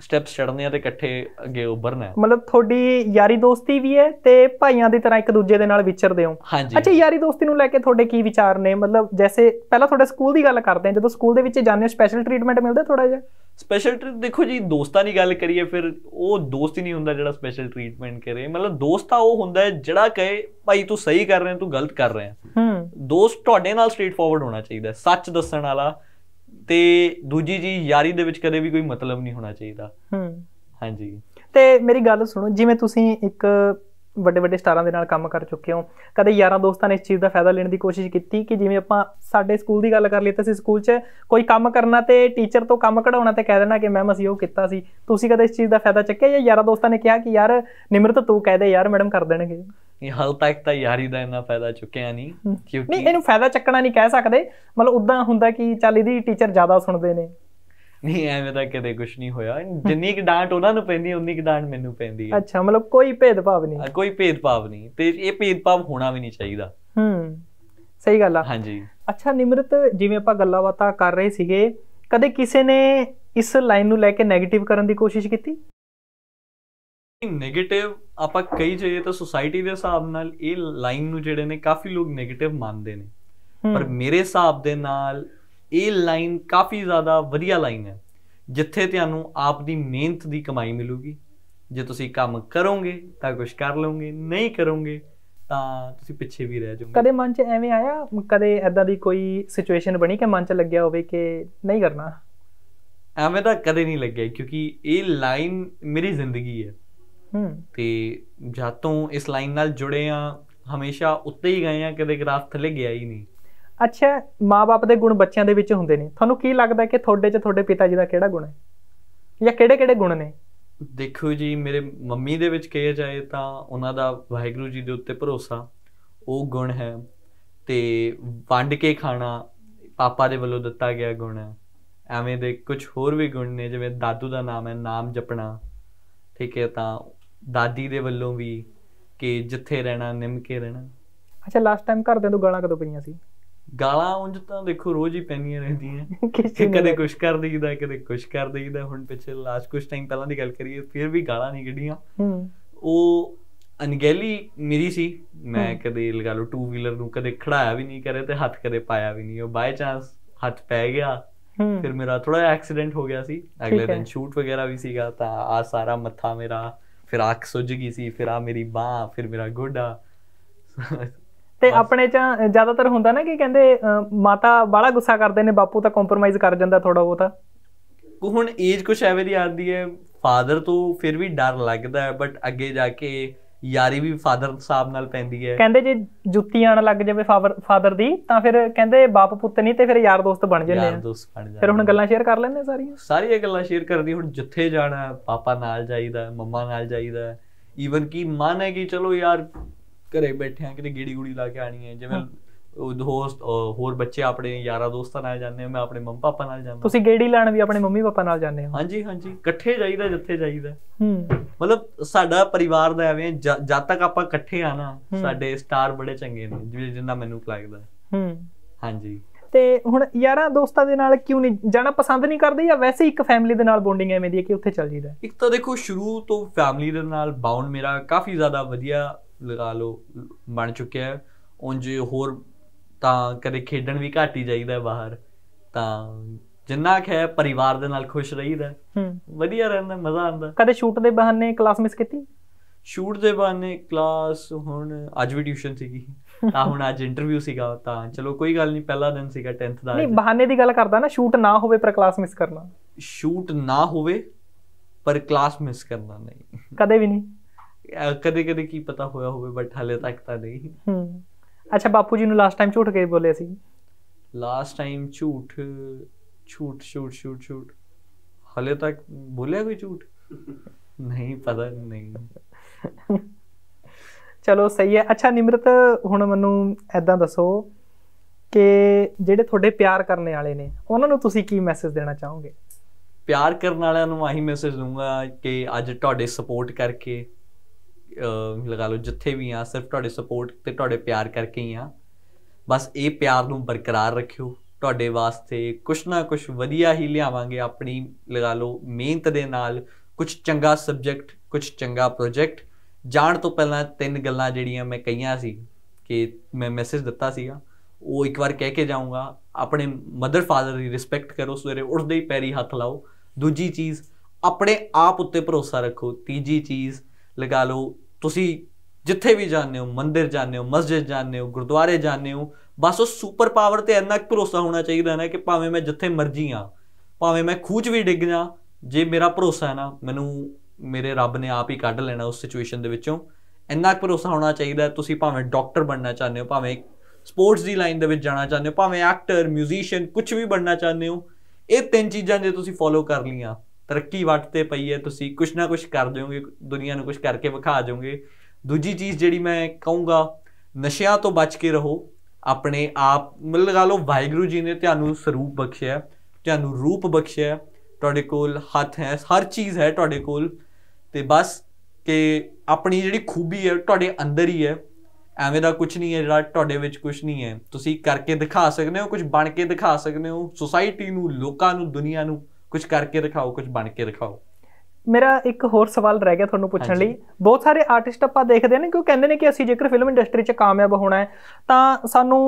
ਸਟੈਪਸ ਚੜਨੇ ਆ ਤੇ ਇਕੱਠੇ ਅੱਗੇ ਉੱਭਰਨਾ ਹੈ ਮਤਲਬ ਤੁਹਾਡੀ ਯਾਰੀ ਦੋਸਤੀ ਵੀ ਹੈ ਤੇ ਭਾਈਆਂ ਦੀ ਤਰ੍ਹਾਂ ਇੱਕ ਦੂਜੇ ਦੇ ਨਾਲ ਵਿਚਰਦੇ ਹੋ ਅੱਛਾ ਯਾਰੀ ਦੋਸਤੀ ਨੂੰ ਲੈ ਕੇ ਤੁਹਾਡੇ ਕੀ ਵਿਚਾਰ ਨੇ ਮਤਲਬ ਜੈਸੇ ਪਹਿਲਾਂ ਤੁਹਾਡੇ ਸਕੂਲ ਦੀ ਗੱਲ ਕਰਦੇ ਹਾਂ ਜਦੋਂ ਸਕੂਲ ਦੇ ਵਿੱਚ ਜਾਂਦੇ ਹੋ ਸਪੈਸ਼ਲ ਟ੍ਰੀਟਮੈਂਟ ਮਿਲਦਾ ਥੋੜਾ ਜਿਹਾ ਸਪੈਸ਼ਲ ਟ੍ਰੀਟ ਦੇਖੋ ਜੀ ਦੋਸਤਾਂ ਦੀ ਗੱਲ ਕਰੀਏ ਫਿਰ ਉਹ ਦੋਸਤ ਹੀ ਨਹੀਂ ਹੁੰਦਾ ਜਿਹੜਾ ਸਪੈਸ਼ਲ ਟ੍ਰੀਟਮੈਂਟ ਕਰੇ ਮਤਲਬ ਦੋਸਤਾ ਉਹ ਹੁੰਦਾ ਹੈ ਜਿਹੜਾ ਕਹੇ ਭਾਈ ਤੂੰ ਸਹੀ ਕਰ ਰਿਹਾ ਤੂੰ ਗਲਤ ਕਰ ਰਿਹਾ ਹੂੰ ਦੋਸਤ ਤੁਹਾਡੇ ਨਾਲ ਸਟ੍ਰੇਟ ਫਾਰਵਰਡ ਹੋਣਾ ਚਾਹੀਦਾ ਸੱਚ ਦੱਸਣ ਵਾਲਾ ਤੇ ਦੂਜੀ ਜੀ ਯਾਰੀ ਦੇ ਵਿੱਚ ਕਦੇ ਵੀ ਕੋਈ ਮਤਲਬ ਨਹੀਂ ਹੋਣਾ ਚਾਹੀਦਾ ਹੂੰ ਹਾਂਜੀ ਤੇ ਮੇਰੀ ਗੱਲ ਸੁਣੋ ਜਿਵੇਂ ਤੁਸੀਂ ਇੱਕ ਵੱਡੇ ਵੱਡੇ ਸਟਾਰਾਂ ਦੇ ਨਾਲ ਕੰਮ ਕਰ ਚੁੱਕੇ ਹੋ ਕਦੇ ਯਾਰਾਂ ਦੋਸਤਾਂ ਨੇ ਇਸ ਚੀਜ਼ ਦਾ ਫਾਇਦਾ ਲੈਣ ਦੀ ਕੋਸ਼ਿਸ਼ ਕੀਤੀ ਕਿ ਜਿਵੇਂ ਆਪਾਂ ਸਾਡੇ ਸਕੂਲ ਦੀ ਗੱਲ ਕਰ ਲਈ ਤਾਂ ਅਸੀਂ ਸਕੂਲ 'ਚ ਕੋਈ ਕੰਮ ਕਰਨਾ ਤੇ ਟੀਚਰ ਤੋਂ ਕੰਮ ਕਢਾਉਣਾ ਤੇ ਕਹਿ ਦੇਣਾ ਕਿ ਮੈਮ ਅਸੀਂ ਉਹ ਕੀਤਾ ਸੀ ਤੁਸੀਂ ਕਦੇ ਇਸ ਚੀਜ਼ ਦਾ ਫਾਇਦਾ ਚੱਕਿਆ ਜਾਂ ਯਾਰਾਂ ਦੋਸਤਾਂ ਨੇ ਕਿਹਾ ਕਿ ਯਾਰ ਨਿਮਰਤ ਤੂੰ ਕਹਿ ਦੇ ਯਾਰ ਮੈਡਮ ਕਰ ਦੇਣਗੇ ਹਾਲ ਤੱਕ ਤਾਂ ਯਾਰੀ ਦਾ ਇੰਨਾ ਫਾਇਦਾ ਚੁੱਕਿਆ ਨਹੀਂ ਕਿਉਂਕਿ ਨਹੀਂ ਇਹਨੂੰ ਫਾਇਦਾ ਚੱਕਣਾ ਨਹੀਂ ਕਹਿ ਸਕਦੇ ਮਤਲਬ ਉਦਾਂ ਹੁੰਦਾ ਕਿ ਚੱਲ ਇਹਦੀ ਟੀਚਰ ਜ਼ਿਆਦਾ ਸੁਣਦੇ ਨੇ ਨਹੀਂ ਐਵੇਂ ਤਾਂ ਕਦੇ ਕੁਝ ਨਹੀਂ ਹੋਇਆ ਜਿੰਨੀ ਕਿ ਡਾਂਟ ਉਹਨਾਂ ਨੂੰ ਪੈਂਦੀ ਉਨੀ ਕਿ ਡਾਂਟ ਮੈਨੂੰ ਪੈਂਦੀ ਹੈ ਅੱਛਾ ਮਤਲਬ ਕੋਈ ਭੇਦਭਾਵ ਨਹੀਂ ਕੋਈ ਭੇਦਭਾਵ ਨਹੀਂ ਤੇ ਇਹ ਭੇਦਭਾਵ ਹੋਣਾ ਵੀ ਨਹੀਂ ਚਾਹੀਦਾ ਹੂੰ ਸਹੀ ਗੱਲ ਆ ਹਾਂਜੀ ਅੱਛਾ ਨਿਮਰਤ ਜਿਵੇਂ ਆਪਾਂ ਗੱਲਾਂ ਬਾਤਾਂ ਕਰ ਰਹੇ ਸੀਗੇ ਕਦੇ ਕਿਸੇ ਨੇ ਇਸ ਲਾਈਨ ਨੂੰ ਲੈ ਕੇ 네ਗੇਟਿਵ ਕਰਨ ਦੀ ਕੋਸ਼ਿਸ਼ ਕੀਤੀ ਨੈਗੇਟਿਵ ਆਪਾਂ ਕਹੀ ਜਾਈਏ ਤਾਂ ਸੋਸਾਇਟੀ ਦੇ ਹਿਸਾਬ ਨਾਲ ਇਹ ਲਾਈਨ ਨੂੰ ਜਿਹੜੇ ਨੇ ਕਾਫੀ ਲੋਕ ਨੈਗੇਟਿਵ ਮੰਨਦੇ ਨੇ ਪਰ ਮੇਰੇ ਹਿਸਾਬ ਦੇ ਨਾਲ ਇਹ ਲਾਈਨ ਕਾਫੀ ਜ਼ਿਆਦਾ ਵਧੀਆ ਲਾਈਨ ਹੈ ਜਿੱਥੇ ਤੁਹਾਨੂੰ ਆਪ ਦੀ ਮਿਹਨਤ ਦੀ ਕਮਾਈ ਮਿਲੂਗੀ ਜੇ ਤੁਸੀਂ ਕੰਮ ਕਰੋਗੇ ਤਾਂ ਕੁਝ ਕਰ ਲਓਗੇ ਨਹੀਂ ਕਰੋਗੇ ਤਾਂ ਤੁਸੀਂ ਪਿੱਛੇ ਵੀ ਰਹਿ ਜਾਓਗੇ ਕਦੇ ਮਨ 'ਚ ਐਵੇਂ ਆਇਆ ਕਦੇ ਐਦਾਂ ਦੀ ਕੋਈ ਸਿਚੁਏਸ਼ਨ ਬਣੀ ਕਿ ਮਨ 'ਚ ਲੱਗਿਆ ਹੋਵੇ ਕਿ ਨਹੀਂ ਕਰਨਾ ਐਵੇਂ ਤਾਂ ਕਦੇ ਨਹੀਂ ਲੱਗਿਆ ਕਿਉਂਕਿ ਇਹ ਲਾਈਨ ਮੇਰੀ ਜ਼ਿੰਦਗੀ ਹੈ ਤੇ ਜਦ ਤੋਂ ਇਸ ਲਾਈਨ ਨਾਲ ਜੁੜੇ ਆ ਹਮੇਸ਼ਾ ਉੱਤੇ ਹੀ ਗਏ ਆ ਕਦੇ ਗ੍ਰਾਫ ਥੱਲੇ ਗਿਆ ਹੀ ਨਹੀਂ ਅੱਛਾ ਮਾਪੇ ਦੇ ਗੁਣ ਬੱਚਿਆਂ ਦੇ ਵਿੱਚ ਹੁੰਦੇ ਨੇ ਤੁਹਾਨੂੰ ਕੀ ਲੱਗਦਾ ਕਿ ਤੁਹਾਡੇ 'ਚ ਤੁਹਾਡੇ ਪਿਤਾ ਜੀ ਦਾ ਕਿਹੜਾ ਗੁਣ ਹੈ ਜਾਂ ਕਿਹੜੇ-ਕਿਹੜੇ ਗੁਣ ਨੇ ਦੇਖੋ ਜੀ ਮੇਰੇ ਮੰਮੀ ਦੇ ਵਿੱਚ ਕਹੇ ਜਾਏ ਤਾਂ ਉਹਨਾਂ ਦਾ ਵਾਹਿਗੁਰੂ ਜੀ ਦੇ ਉੱਤੇ ਭਰੋਸਾ ਉਹ ਗੁਣ ਹੈ ਤੇ ਵੰਡ ਕੇ ਖਾਣਾ ਪਾਪਾ ਦੇ ਵੱਲੋਂ ਦਿੱਤਾ ਗਿਆ ਗੁਣ ਹੈ ਐਵੇਂ ਦੇ ਕੁਝ ਹੋਰ ਵੀ ਗੁਣ ਨੇ ਜਿਵੇਂ ਦਾਦੂ ਦਾ ਨਾਮ ਹੈ ਨਾਮ ਜਪਣਾ ਠੀਕ ਹੈ ਤਾਂ ਦਾਦੀ ਦੇ ਵੱਲੋਂ ਵੀ ਕਿ ਜਿੱਥੇ ਰਹਿਣਾ ਨਿਮ ਕੇ ਰਹਿਣਾ ਅੱਛਾ ਲਾਸਟ ਟਾਈਮ ਘਰਦਿਆਂ ਤੋਂ ਗਾਲਾਂ ਕਦੋਂ ਪਈਆਂ ਸੀ ਗਾਲਾਂ ਉਂਝ ਤਾਂ ਦੇਖੋ ਰੋਜ਼ ਹੀ ਪੈਂਦੀਆਂ ਰਹਿੰਦੀਆਂ [laughs] ਕਦੇ ਕੁਛ ਕਰ ਦਈਦਾ ਕਦੇ ਕੁਛ ਕਰ ਦਈਦਾ ਹੁਣ ਪਿੱਛੇ ਲਾਸਟ ਕੁਛ ਟਾਈਮ ਪਹਿਲਾਂ ਦੀ ਗੱਲ ਕਰੀਏ ਫਿਰ ਵੀ ਗਾਲਾਂ ਨਹੀਂ ਹੂੰ ਉਹ ਅਨਗੈਲੀ ਮੇਰੀ ਸੀ ਮੈਂ ਕਦੇ ਲਗਾ ਲਓ 2 ਵੀਲਰ ਨੂੰ ਕਦੇ ਖੜਾਇਆ ਵੀ ਨਹੀਂ ਕਰੇ ਤੇ ਹੱਥ ਕਦੇ ਪਾਇਆ ਵੀ ਨਹੀਂ ਉਹ ਬਾਈ ਚਾਂਸ ਹੱਥ ਪੈ ਗਿਆ ਫਿਰ ਮੇਰਾ ਥੋੜਾ ਐਕਸੀਡੈਂਟ ਹੋ ਗਿਆ ਸੀ ਅਗਲੇ ਦਿਨ ਸ਼ੂਟ ਵਗੈਰਾ ਵੀ ਸੀਗਾ ਤਾਂ ਆ ਸਾਰਾ ਮੱਥਾ ਮੇਰਾ ਫਿਰ ਅੱਖ ਸੁੱਜ ਗਈ ਸੀ ਫਿਰ ਆ ਮੇਰੀ ਬਾਹ ਫਿਰ ਮੇਰਾ ਗੋਡਾ ਤੇ ਆਪਣੇ ਚ ਜ਼ਿਆਦਾਤਰ ਹੁੰਦਾ ਨਾ ਕਿ ਕਹਿੰਦੇ ਮਾਤਾ ਬਾਲਾ ਗੁੱਸਾ ਕਰਦੇ ਨੇ ਬਾਪੂ ਤਾਂ ਕੰਪਰੋਮਾਈਜ਼ ਕਰ ਜਾਂਦਾ ਥੋੜਾ ਬੋਤਾ ਕੋ ਹੁਣ ਏਜ ਕੁਛ ਐਵੇਂ ਦੀ ਆਉਂਦੀ ਹੈ ਫਾਦਰ ਤੋਂ ਫਿਰ ਵੀ ਡਰ ਲੱਗਦਾ ਹੈ ਬਟ ਅੱਗੇ ਜਾ ਕੇ ਯਾਰੀ ਵੀ ਫਾਦਰ ਸਾਹਿਬ ਨਾਲ ਪੈਂਦੀ ਹੈ ਕਹਿੰਦੇ ਜੇ ਜੁੱਤੀ ਆਣ ਲੱਗ ਜਾਵੇ ਫਾਦਰ ਦੀ ਤਾਂ ਫਿਰ ਕਹਿੰਦੇ ਬਾਪ ਪੁੱਤ ਨਹੀਂ ਤੇ ਫਿਰ ਯਾਰ ਦੋਸਤ ਬਣ ਜਾਂਦੇ ਆ ਯਾਰ ਦੋਸਤ ਬਣ ਜਾਂਦੇ ਫਿਰ ਹੁਣ ਗੱਲਾਂ ਸ਼ੇਅਰ ਕਰ ਲੈਂਦੇ ਸਾਰੀਆਂ ਸਾਰੀਆਂ ਗੱਲਾਂ ਸ਼ੇਅਰ ਕਰਦੀ ਹੁਣ ਜਿੱਥੇ ਜਾਣਾ ਪਾਪਾ ਨਾਲ ਜਾਈਦਾ ਮੰਮਾ ਨਾਲ ਜਾਈਦਾ ਈਵਨ ਕਿ ਮਨ ਹੈ ਕਿ ਚਲੋ ਯਾਰ ਘਰੇ ਬੈਠੇ ਆ ਕਿਤੇ ਗੀੜੀ ਗੁੜੀ ਲਾ ਕੇ ਆਣੀ ਹੈ ਜਿਵੇਂ ਦੋਸਤ ਹੋਰ ਬੱਚੇ ਆਪਣੇ ਯਾਰਾ ਦੋਸਤਾਂ ਨਾਲ ਜਾਂਦੇ ਹਾਂ ਮੈਂ ਆਪਣੇ ਮੰਮਾ ਪਾਪਾ ਨਾਲ ਜਾਂਦਾ ਤੁਸੀਂ ਗੇੜੀ ਲੈਣ ਵੀ ਆਪਣੇ ਮੰਮੀ ਪਾਪਾ ਨਾਲ ਜਾਂਦੇ ਹੋ ਹਾਂਜੀ ਹਾਂਜੀ ਇਕੱਠੇ ਜਾਈਦਾ ਜਿੱਥੇ ਜਾਈਦਾ ਹੂੰ ਮਤਲਬ ਸਾਡਾ ਪਰਿਵਾਰ ਦਾ ਐਵੇਂ ਜਦ ਤੱਕ ਆਪਾਂ ਇਕੱਠੇ ਆ ਨਾ ਸਾਡੇ ਸਟਾਰ ਬੜੇ ਚੰਗੇ ਨੇ ਜਿਵੇਂ ਜਿੰਨਾ ਮੈਨੂੰ ਲੱਗਦਾ ਹੂੰ ਹਾਂਜੀ ਤੇ ਹੁਣ ਯਾਰਾਂ ਦੋਸਤਾਂ ਦੇ ਨਾਲ ਕਿਉਂ ਨਹੀਂ ਜਾਣਾ ਪਸੰਦ ਨਹੀਂ ਕਰਦੇ ਜਾਂ ਵੈਸੇ ਇੱਕ ਫੈਮਿਲੀ ਦੇ ਨਾਲ ਬੌਂਡਿੰਗ ਐਵੇਂ ਦੀ ਹੈ ਕਿ ਉੱਥੇ ਚੱਲ ਜੀਦਾ ਇੱਕ ਤਾਂ ਦੇਖੋ ਸ਼ੁਰੂ ਤੋਂ ਫੈਮਿਲੀ ਦੇ ਨਾਲ ਬਾਉਂਡ ਮੇਰਾ ਕਾਫੀ ਜ਼ਿਆਦਾ ਵਧੀਆ ਲਗਾ ਲੋ ਬਣ ਚੁੱਕਿਆ ਹੈ ਉਂਝ ਹੋਰ ਤਾਂ ਕਦੇ ਖੇਡਣ ਵੀ ਘੱਟ ਹੀ ਜਾਈਦਾ ਬਾਹਰ ਤਾਂ ਜਿੰਨਾ ਖੈ ਪਰਿਵਾਰ ਦੇ ਨਾਲ ਖੁਸ਼ ਰਹੀਦਾ ਵਧੀਆ ਰਹਿੰਦਾ ਮਜ਼ਾ ਆਉਂਦਾ ਕਦੇ ਸ਼ੂਟ ਦੇ ਬਹਾਨੇ ਕਲਾਸ ਮਿਸ ਕੀਤੀ ਸ਼ੂਟ ਦੇ ਬਹਾਨੇ ਕਲਾਸ ਹੁਣ ਅੱਜ ਵੀ ਟਿਊਸ਼ਨ ਸੀਗੀ ਤਾਂ ਹੁਣ ਅੱਜ ਇੰਟਰਵਿਊ ਸੀਗਾ ਤਾਂ ਚਲੋ ਕੋਈ ਗੱਲ ਨਹੀਂ ਪਹਿਲਾ ਦਿਨ ਸੀਗਾ 10th ਦਾ ਨਹੀਂ ਬਹਾਨੇ ਦੀ ਗੱਲ ਕਰਦਾ ਨਾ ਸ਼ੂਟ ਨਾ ਹੋਵੇ ਪਰ ਕਲਾਸ ਮਿਸ ਕਰਨਾ ਸ਼ੂਟ ਨਾ ਹੋਵੇ ਪਰ ਕਲਾਸ ਮਿਸ ਕਰਨਾ ਨਹੀਂ ਕਦੇ ਵੀ ਨਹੀਂ ਕਦੇ ਕਦੇ ਕੀ ਪਤਾ ਹੋਇਆ ਹੋਵੇ ਬਟ ਹਲੇ ਤੱਕ ਤਾਂ ਨਹੀਂ ਹੂੰ ਅੱਛਾ ਬਾਪੂ ਜੀ ਨੂੰ ਲਾਸਟ ਟਾਈਮ ਝੂਠ ਕੇ ਬੋਲੇ ਸੀ ਲਾਸਟ ਟਾਈਮ ਝੂਠ ਝੂਠ ਝੂਠ ਝੂਠ ਝੂਠ ਹਲੇ ਤੱਕ ਬੋਲਿਆ ਕੋਈ ਝੂਠ [laughs] ਨਹੀਂ ਪਤਾ ਨਹੀਂ ਚਲੋ ਸਹੀ ਹੈ ਅੱਛਾ ਨਿਮਰਤ ਹੁਣ ਮੈਨੂੰ ਐਦਾਂ ਦੱਸੋ ਕਿ ਜਿਹੜੇ ਤੁਹਾਡੇ ਪਿਆਰ ਕਰਨ ਵਾਲੇ ਨੇ ਉਹਨਾਂ ਨੂੰ ਤੁਸੀਂ ਕੀ ਮੈਸੇਜ ਦੇਣਾ ਚਾਹੋਗੇ ਪਿਆਰ ਕਰਨ ਵਾਲਿਆਂ ਨੂੰ ਆਹੀ ਮੈਸੇਜ ਦੂੰਗਾ ਕਿ ਅੱਜ ਤੁਹਾਡੇ ਸਪੋਰਟ ਕਰਕੇ ਲਗਾ ਲਓ ਜਿੱਥੇ ਵੀ ਆ ਸਿਰਫ ਤੁਹਾਡੇ ਸਪੋਰਟ ਤੇ ਤੁਹਾਡੇ ਪਿਆਰ ਕਰਕੇ ਹੀ ਆ ਬਸ ਇਹ ਪਿਆਰ ਨੂੰ ਬਰਕਰਾਰ ਰੱਖਿਓ ਤੁਹਾਡੇ ਵਾਸਤੇ ਕੁਛ ਨਾ ਕੁਛ ਵਧੀਆ ਹੀ ਲਿਆਵਾਂਗੇ ਆਪਣੀ ਲਗਾ ਲਓ ਮਿਹਨਤ ਦੇ ਨਾਲ ਕੁਝ ਚੰਗਾ ਸਬਜੈਕਟ ਕੁਝ ਚੰਗਾ ਪ੍ਰੋਜੈਕਟ ਜਾਣ ਤੋਂ ਪਹਿਲਾਂ ਤਿੰਨ ਗੱਲਾਂ ਜਿਹੜੀਆਂ ਮੈਂ ਕਹੀਆਂ ਸੀ ਕਿ ਮੈਂ ਮੈਸੇਜ ਦਿੱਤਾ ਸੀਗਾ ਉਹ ਇੱਕ ਵਾਰ ਕਹਿ ਕੇ ਜਾਊਂਗਾ ਆਪਣੇ ਮਦਰ ਫਾਦਰ ਦੀ ਰਿਸਪੈਕਟ ਕਰੋ ਸਵੇਰੇ ਉੱਠਦੇ ਹੀ ਪੈਰੀ ਹੱਥ ਲਾਓ ਦੂਜੀ ਚੀਜ਼ ਆਪਣੇ ਆਪ ਉੱਤੇ ਭਰੋਸਾ ਰੱਖੋ ਤੀਜੀ ਚੀਜ਼ ਲਗਾ ਲਓ ਤੁਸੀਂ ਜਿੱਥੇ ਵੀ ਜਾਂਦੇ ਹੋ ਮੰਦਿਰ ਜਾਂਦੇ ਹੋ ਮਸਜਿਦ ਜਾਂਦੇ ਹੋ ਗੁਰਦੁਆਰੇ ਜਾਂਦੇ ਹੋ ਬਸ ਉਹ ਸੁਪਰ ਪਾਵਰ ਤੇ ਇੰਨਾ ਭਰੋਸਾ ਹੋਣਾ ਚਾਹੀਦਾ ਨਾ ਕਿ ਭਾਵੇਂ ਮੈਂ ਜਿੱਥੇ ਮਰਜੀ ਆ ਭਾਵੇਂ ਮੈਂ ਖੂਚ ਵੀ ਡਿੱਗ ਜਾ ਜੇ ਮੇਰਾ ਭਰੋਸਾ ਹੈ ਨਾ ਮੈਨੂੰ ਮੇਰੇ ਰੱਬ ਨੇ ਆਪ ਹੀ ਕੱਢ ਲੈਣਾ ਉਸ ਸਿਚੁਏਸ਼ਨ ਦੇ ਵਿੱਚੋਂ ਇੰਨਾ ਭਰੋਸਾ ਹੋਣਾ ਚਾਹੀਦਾ ਤੁਸੀਂ ਭਾਵੇਂ ਡਾਕਟਰ ਬਣਨਾ ਚਾਹੁੰਦੇ ਹੋ ਭਾਵੇਂ ਸਪੋਰਟਸ ਦੀ ਲਾਈਨ ਦੇ ਵਿੱਚ ਜਾਣਾ ਚਾਹੁੰਦੇ ਹੋ ਭਾਵੇਂ ਐਕਟਰ 뮤జిਸ਼ੀਅਨ ਕੁਝ ਵੀ ਬਣਨਾ ਚਾਹੁੰਦੇ ਹੋ ਇਹ ਤਿੰਨ ਚੀਜ਼ਾਂ ਜੇ ਤੁਸੀਂ ਫੋਲੋ ਕਰ ਲੀਆਂ ਤਰੱਕੀ ਵੱਟ ਤੇ ਪਈ ਹੈ ਤੁਸੀਂ ਕੁਛ ਨਾ ਕੁਛ ਕਰ ਦਿਓਗੇ ਦੁਨੀਆ ਨੂੰ ਕੁਛ ਕਰਕੇ ਵਿਖਾ ਜਾਓਗੇ ਦੂਜੀ ਚੀਜ਼ ਜਿਹੜੀ ਮੈਂ ਕਹੂੰਗਾ ਨਸ਼ਿਆਂ ਤੋਂ ਬਚ ਕੇ ਰਹੋ ਆਪਣੇ ਆਪ ਮਿਲ ਲਗਾ ਲਓ ਵਾਹਿਗੁਰੂ ਜੀ ਨੇ ਤੁਹਾਨੂੰ ਸਰੂਪ ਬਖਸ਼ਿਆ ਤੁਹਾਨੂੰ ਰੂਪ ਬਖਸ਼ਿਆ ਤੁਹਾਡੇ ਕੋਲ ਹੱਥ ਹੈ ਹਰ ਚੀਜ਼ ਹੈ ਤੁਹਾਡੇ ਕੋਲ ਤੇ ਬਸ ਕਿ ਆਪਣੀ ਜਿਹੜੀ ਖੂਬੀ ਹੈ ਤੁਹਾਡੇ ਅੰਦਰ ਹੀ ਹੈ ਐਵੇਂ ਦਾ ਕੁਝ ਨਹੀਂ ਹੈ ਜਿਹੜਾ ਤੁਹਾਡੇ ਵਿੱਚ ਕੁਝ ਨਹੀਂ ਹੈ ਤੁਸੀਂ ਕਰਕੇ ਦਿਖਾ ਸਕਦੇ ਹੋ ਕੁਝ ਬਣ ਕੇ ਦਿਖਾ ਸਕਦੇ ਹੋ ਸੋਸਾਇਟੀ ਨੂੰ ਲੋਕਾਂ ਨੂੰ ਦੁਨੀਆ ਨੂੰ ਕੁਝ ਕਰਕੇ ਦਿਖਾਓ ਕੁਝ ਬਣ ਕੇ ਦਿਖਾਓ ਮੇਰਾ ਇੱਕ ਹੋਰ ਸਵਾਲ ਰਹਿ ਗਿਆ ਤੁਹਾਨੂੰ ਪੁੱਛਣ ਲਈ ਬਹੁਤ ਸਾਰੇ ਆਰਟਿਸਟ ਆਪਾਂ ਦੇਖਦੇ ਨੇ ਕਿ ਉਹ ਕਹਿੰਦੇ ਨੇ ਕਿ ਅਸੀਂ ਜੇਕਰ ਫਿਲਮ ਇੰਡਸਟਰੀ 'ਚ ਕਾਮਯਾਬ ਹੋਣਾ ਹੈ ਤਾਂ ਸਾਨੂੰ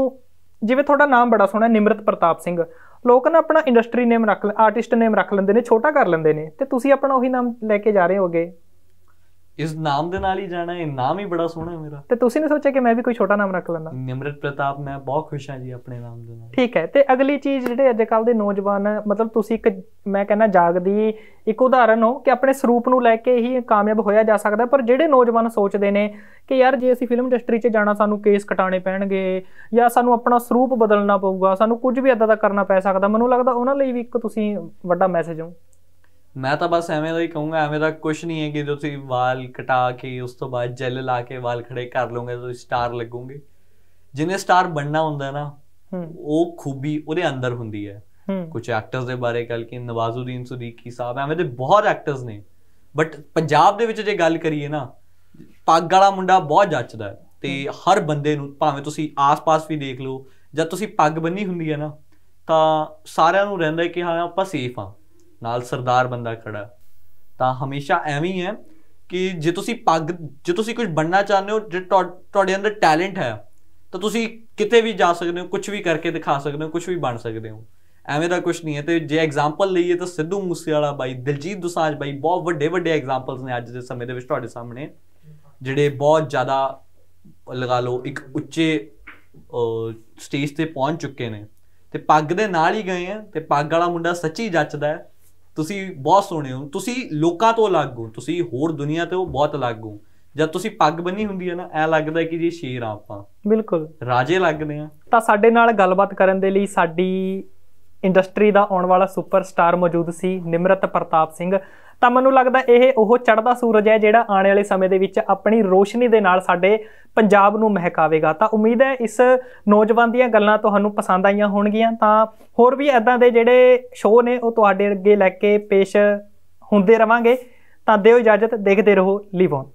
ਜਿਵੇਂ ਤੁਹਾਡਾ ਨਾਮ ਬੜਾ ਸੋਹਣਾ ਨਿਮਰਤ ਪ੍ਰਤਾਪ ਸਿੰਘ ਲੋਕ ਨਾ ਆਪਣਾ ਇੰਡਸਟਰੀ ਨੇਮ ਰੱਖ ਆਰਟਿਸਟ ਨੇਮ ਰੱਖ ਲੈਂਦੇ ਨੇ ਛੋਟਾ ਕਰ ਲੈਂਦੇ ਨੇ ਤੇ ਤੁਸੀਂ ਆਪਣਾ ਉਹੀ ਨਾਮ ਲੈ ਕੇ ਜਾ ਰਹੇ ਹੋਗੇ ਇਸ ਨਾਮ ਦੇ ਨਾਲ ਹੀ ਜਾਣਾ ਹੈ ਨਾਮ ਹੀ ਬੜਾ ਸੋਹਣਾ ਹੈ ਮੇਰਾ ਤੇ ਤੁਸੀਂ ਨੇ ਸੋਚਿਆ ਕਿ ਮੈਂ ਵੀ ਕੋਈ ਛੋਟਾ ਨਾਮ ਰੱਖ ਲੈਂਦਾ ਨਿਮਰਤ ਪ੍ਰਤਾਪ ਮੈਂ ਬਹੁਤ ਖੁਸ਼ ਹਾਂ ਜੀ ਆਪਣੇ ਨਾਮ ਦੇ ਨਾਲ ਠੀਕ ਹੈ ਤੇ ਅਗਲੀ ਚੀਜ਼ ਜਿਹੜੇ ਅੱਜ ਕੱਲ ਦੇ ਨੌਜਵਾਨ ਮਤਲਬ ਤੁਸੀਂ ਇੱਕ ਮੈਂ ਕਹਿੰਦਾ ਜਾਗਦੀ ਇੱਕ ਉਦਾਹਰਨ ਹੋ ਕਿ ਆਪਣੇ ਸਰੂਪ ਨੂੰ ਲੈ ਕੇ ਹੀ ਕਾਮਯਾਬ ਹੋਇਆ ਜਾ ਸਕਦਾ ਪਰ ਜਿਹੜੇ ਨੌਜਵਾਨ ਸੋਚਦੇ ਨੇ ਕਿ ਯਾਰ ਜੇ ਅਸੀਂ ਫਿਲਮ ਇੰਡਸਟਰੀ 'ਚ ਜਾਣਾ ਸਾਨੂੰ ਕੇਸ ਕਟਾਣੇ ਪੈਣਗੇ ਜਾਂ ਸਾਨੂੰ ਆਪਣਾ ਸਰੂਪ ਬਦਲਣਾ ਪਊਗਾ ਸਾਨੂੰ ਕੁਝ ਵੀ ਅਦਾ ਦਾ ਕਰਨਾ ਪੈ ਸਕਦਾ ਮੈਨੂੰ ਲੱਗਦਾ ਉਹਨਾਂ ਲਈ ਵੀ ਇੱਕ ਤੁਸੀਂ ਵੱਡਾ ਮੈਸੇਜ ਹੋ ਮੈਂ ਤਾਂ ਬਸ ਐਵੇਂ ਦਾ ਹੀ ਕਹੂੰਗਾ ਐਵੇਂ ਦਾ ਕੁਝ ਨਹੀਂ ਹੈ ਕਿ ਤੁਸੀਂ ਵਾਲ ਕਟਾ ਕੇ ਉਸ ਤੋਂ ਬਾਅਦ ਜੈਲ ਲਾ ਕੇ ਵਾਲ ਖੜੇ ਕਰ ਲੋਗੇ ਤੁਸੀਂ ਸਟਾਰ ਲੱਗੋਗੇ ਜਿਹਨੇ ਸਟਾਰ ਬਣਨਾ ਹੁੰਦਾ ਨਾ ਉਹ ਖੂਬੀ ਉਹਦੇ ਅੰਦਰ ਹੁੰਦੀ ਹੈ ਕੁਝ ਐਕਟਰਸ ਦੇ ਬਾਰੇ ਗੱਲ ਕੀ ਨਵਾਜ਼ੁਦੀਨ ਸੁਦੀਕੀ ਸਾਹਿਬ ਐਵੇਂ ਦੇ ਬਹੁਤ ਐਕਟਰਸ ਨੇ ਬਟ ਪੰਜਾਬ ਦੇ ਵਿੱਚ ਜੇ ਗੱਲ ਕਰੀਏ ਨਾ ਪੱਗ ਵਾਲਾ ਮੁੰਡਾ ਬਹੁਤ ਜੱਚਦਾ ਹੈ ਤੇ ਹਰ ਬੰਦੇ ਨੂੰ ਭਾਵੇਂ ਤੁਸੀਂ ਆਸ-ਪਾਸ ਵੀ ਦੇਖ ਲਓ ਜਦ ਤੁਸੀਂ ਪੱਗ ਬੰਨੀ ਹੁੰਦੀ ਹੈ ਨਾ ਤਾਂ ਸਾਰਿਆਂ ਨੂੰ ਰਹਿੰਦਾ ਕਿ ਹਾਂ ਆਪਾਂ ਸੇਫ ਆ ਨਾਲ ਸਰਦਾਰ ਬੰਦਾ ਖੜਾ ਤਾਂ ਹਮੇਸ਼ਾ ਐਵੇਂ ਹੀ ਹੈ ਕਿ ਜੇ ਤੁਸੀਂ ਪੱਗ ਜੇ ਤੁਸੀਂ ਕੁਝ ਬਣਨਾ ਚਾਹੁੰਦੇ ਹੋ ਜੇ ਤੁਹਾਡੇ ਅੰਦਰ ਟੈਲੈਂਟ ਹੈ ਤਾਂ ਤੁਸੀਂ ਕਿਤੇ ਵੀ ਜਾ ਸਕਦੇ ਹੋ ਕੁਝ ਵੀ ਕਰਕੇ ਦਿਖਾ ਸਕਦੇ ਹੋ ਕੁਝ ਵੀ ਬਣ ਸਕਦੇ ਹੋ ਐਵੇਂ ਦਾ ਕੁਝ ਨਹੀਂ ਹੈ ਤੇ ਜੇ ਐਗਜ਼ਾਮਪਲ ਲਈਏ ਤਾਂ ਸਿੱਧੂ ਮੂਸੇਵਾਲਾ ਬਾਈ ਦਿਲਜੀਤ ਦੁਸਾਂਜ ਬਾਈ ਬਹੁਤ ਵੱਡੇ ਵੱਡੇ ਐਗਜ਼ਾਮਪਲਸ ਨੇ ਅੱਜ ਦੇ ਸਮੇਂ ਦੇ ਵਿੱਚ ਤੁਹਾਡੇ ਸਾਹਮਣੇ ਜਿਹੜੇ ਬਹੁਤ ਜ਼ਿਆਦਾ ਲਗਾ ਲਓ ਇੱਕ ਉੱਚੇ ਸਟੇਜ ਤੇ ਪਹੁੰਚ ਚੁੱਕੇ ਨੇ ਤੇ ਪੱਗ ਦੇ ਨਾਲ ਹੀ ਗਏ ਆ ਤੇ ਪੱਗ ਵਾਲਾ ਮੁੰਡਾ ਸੱਚੀ ਜੱਚਦਾ ਹੈ ਤੁਸੀਂ ਬਹੁਤ ਸੋਹਣੇ ਹੋ ਤੁਸੀਂ ਲੋਕਾਂ ਤੋਂ ਅਲੱਗ ਹੋ ਤੁਸੀਂ ਹੋਰ ਦੁਨੀਆ ਤੋਂ ਬਹੁਤ ਅਲੱਗ ਹੋ ਜਦ ਤੁਸੀਂ ਪੱਗ ਬੰਨੀ ਹੁੰਦੀ ਹੈ ਨਾ ਐ ਲੱਗਦਾ ਕਿ ਜੀ ਸ਼ੇਰ ਆ ਆਪਾਂ ਬਿਲਕੁਲ ਰਾਜੇ ਲੱਗਦੇ ਆ ਤਾਂ ਸਾਡੇ ਨਾਲ ਗੱਲਬਾਤ ਕਰਨ ਦੇ ਲਈ ਸਾਡੀ ਇੰਡਸਟਰੀ ਦਾ ਆਉਣ ਵਾਲਾ ਸੁਪਰਸਟਾਰ ਮੌਜੂਦ ਸੀ ਨਿਮਰਤ ਪ੍ਰਤਾਪ ਸਿੰਘ ਤਾਂ ਮੈਨੂੰ ਲੱਗਦਾ ਇਹ ਉਹ ਚੜ੍ਹਦਾ ਸੂਰਜ ਹੈ ਜਿਹੜਾ ਆਉਣ ਵਾਲੇ ਸਮੇਂ ਦੇ ਵਿੱਚ ਆਪਣੀ ਰੋਸ਼ਨੀ ਦੇ ਨਾਲ ਸਾਡੇ ਪੰਜਾਬ ਨੂੰ ਮਹਿਕਾਵੇਗਾ ਤਾਂ ਉਮੀਦ ਹੈ ਇਸ ਨੌਜਵਾਨ ਦੀਆਂ ਗੱਲਾਂ ਤੁਹਾਨੂੰ ਪਸੰਦ ਆਈਆਂ ਹੋਣਗੀਆਂ ਤਾਂ ਹੋਰ ਵੀ ਐਦਾਂ ਦੇ ਜਿਹੜੇ ਸ਼ੋਅ ਨੇ ਉਹ ਤੁਹਾਡੇ ਅੱਗੇ ਲੈ ਕੇ ਪੇਸ਼ ਹੁੰਦੇ ਰਵਾਂਗੇ ਤਾਂ ਦਿਓ ਇਜਾਜ਼ਤ ਦੇਖਦੇ ਰਹੋ ਲਿਵ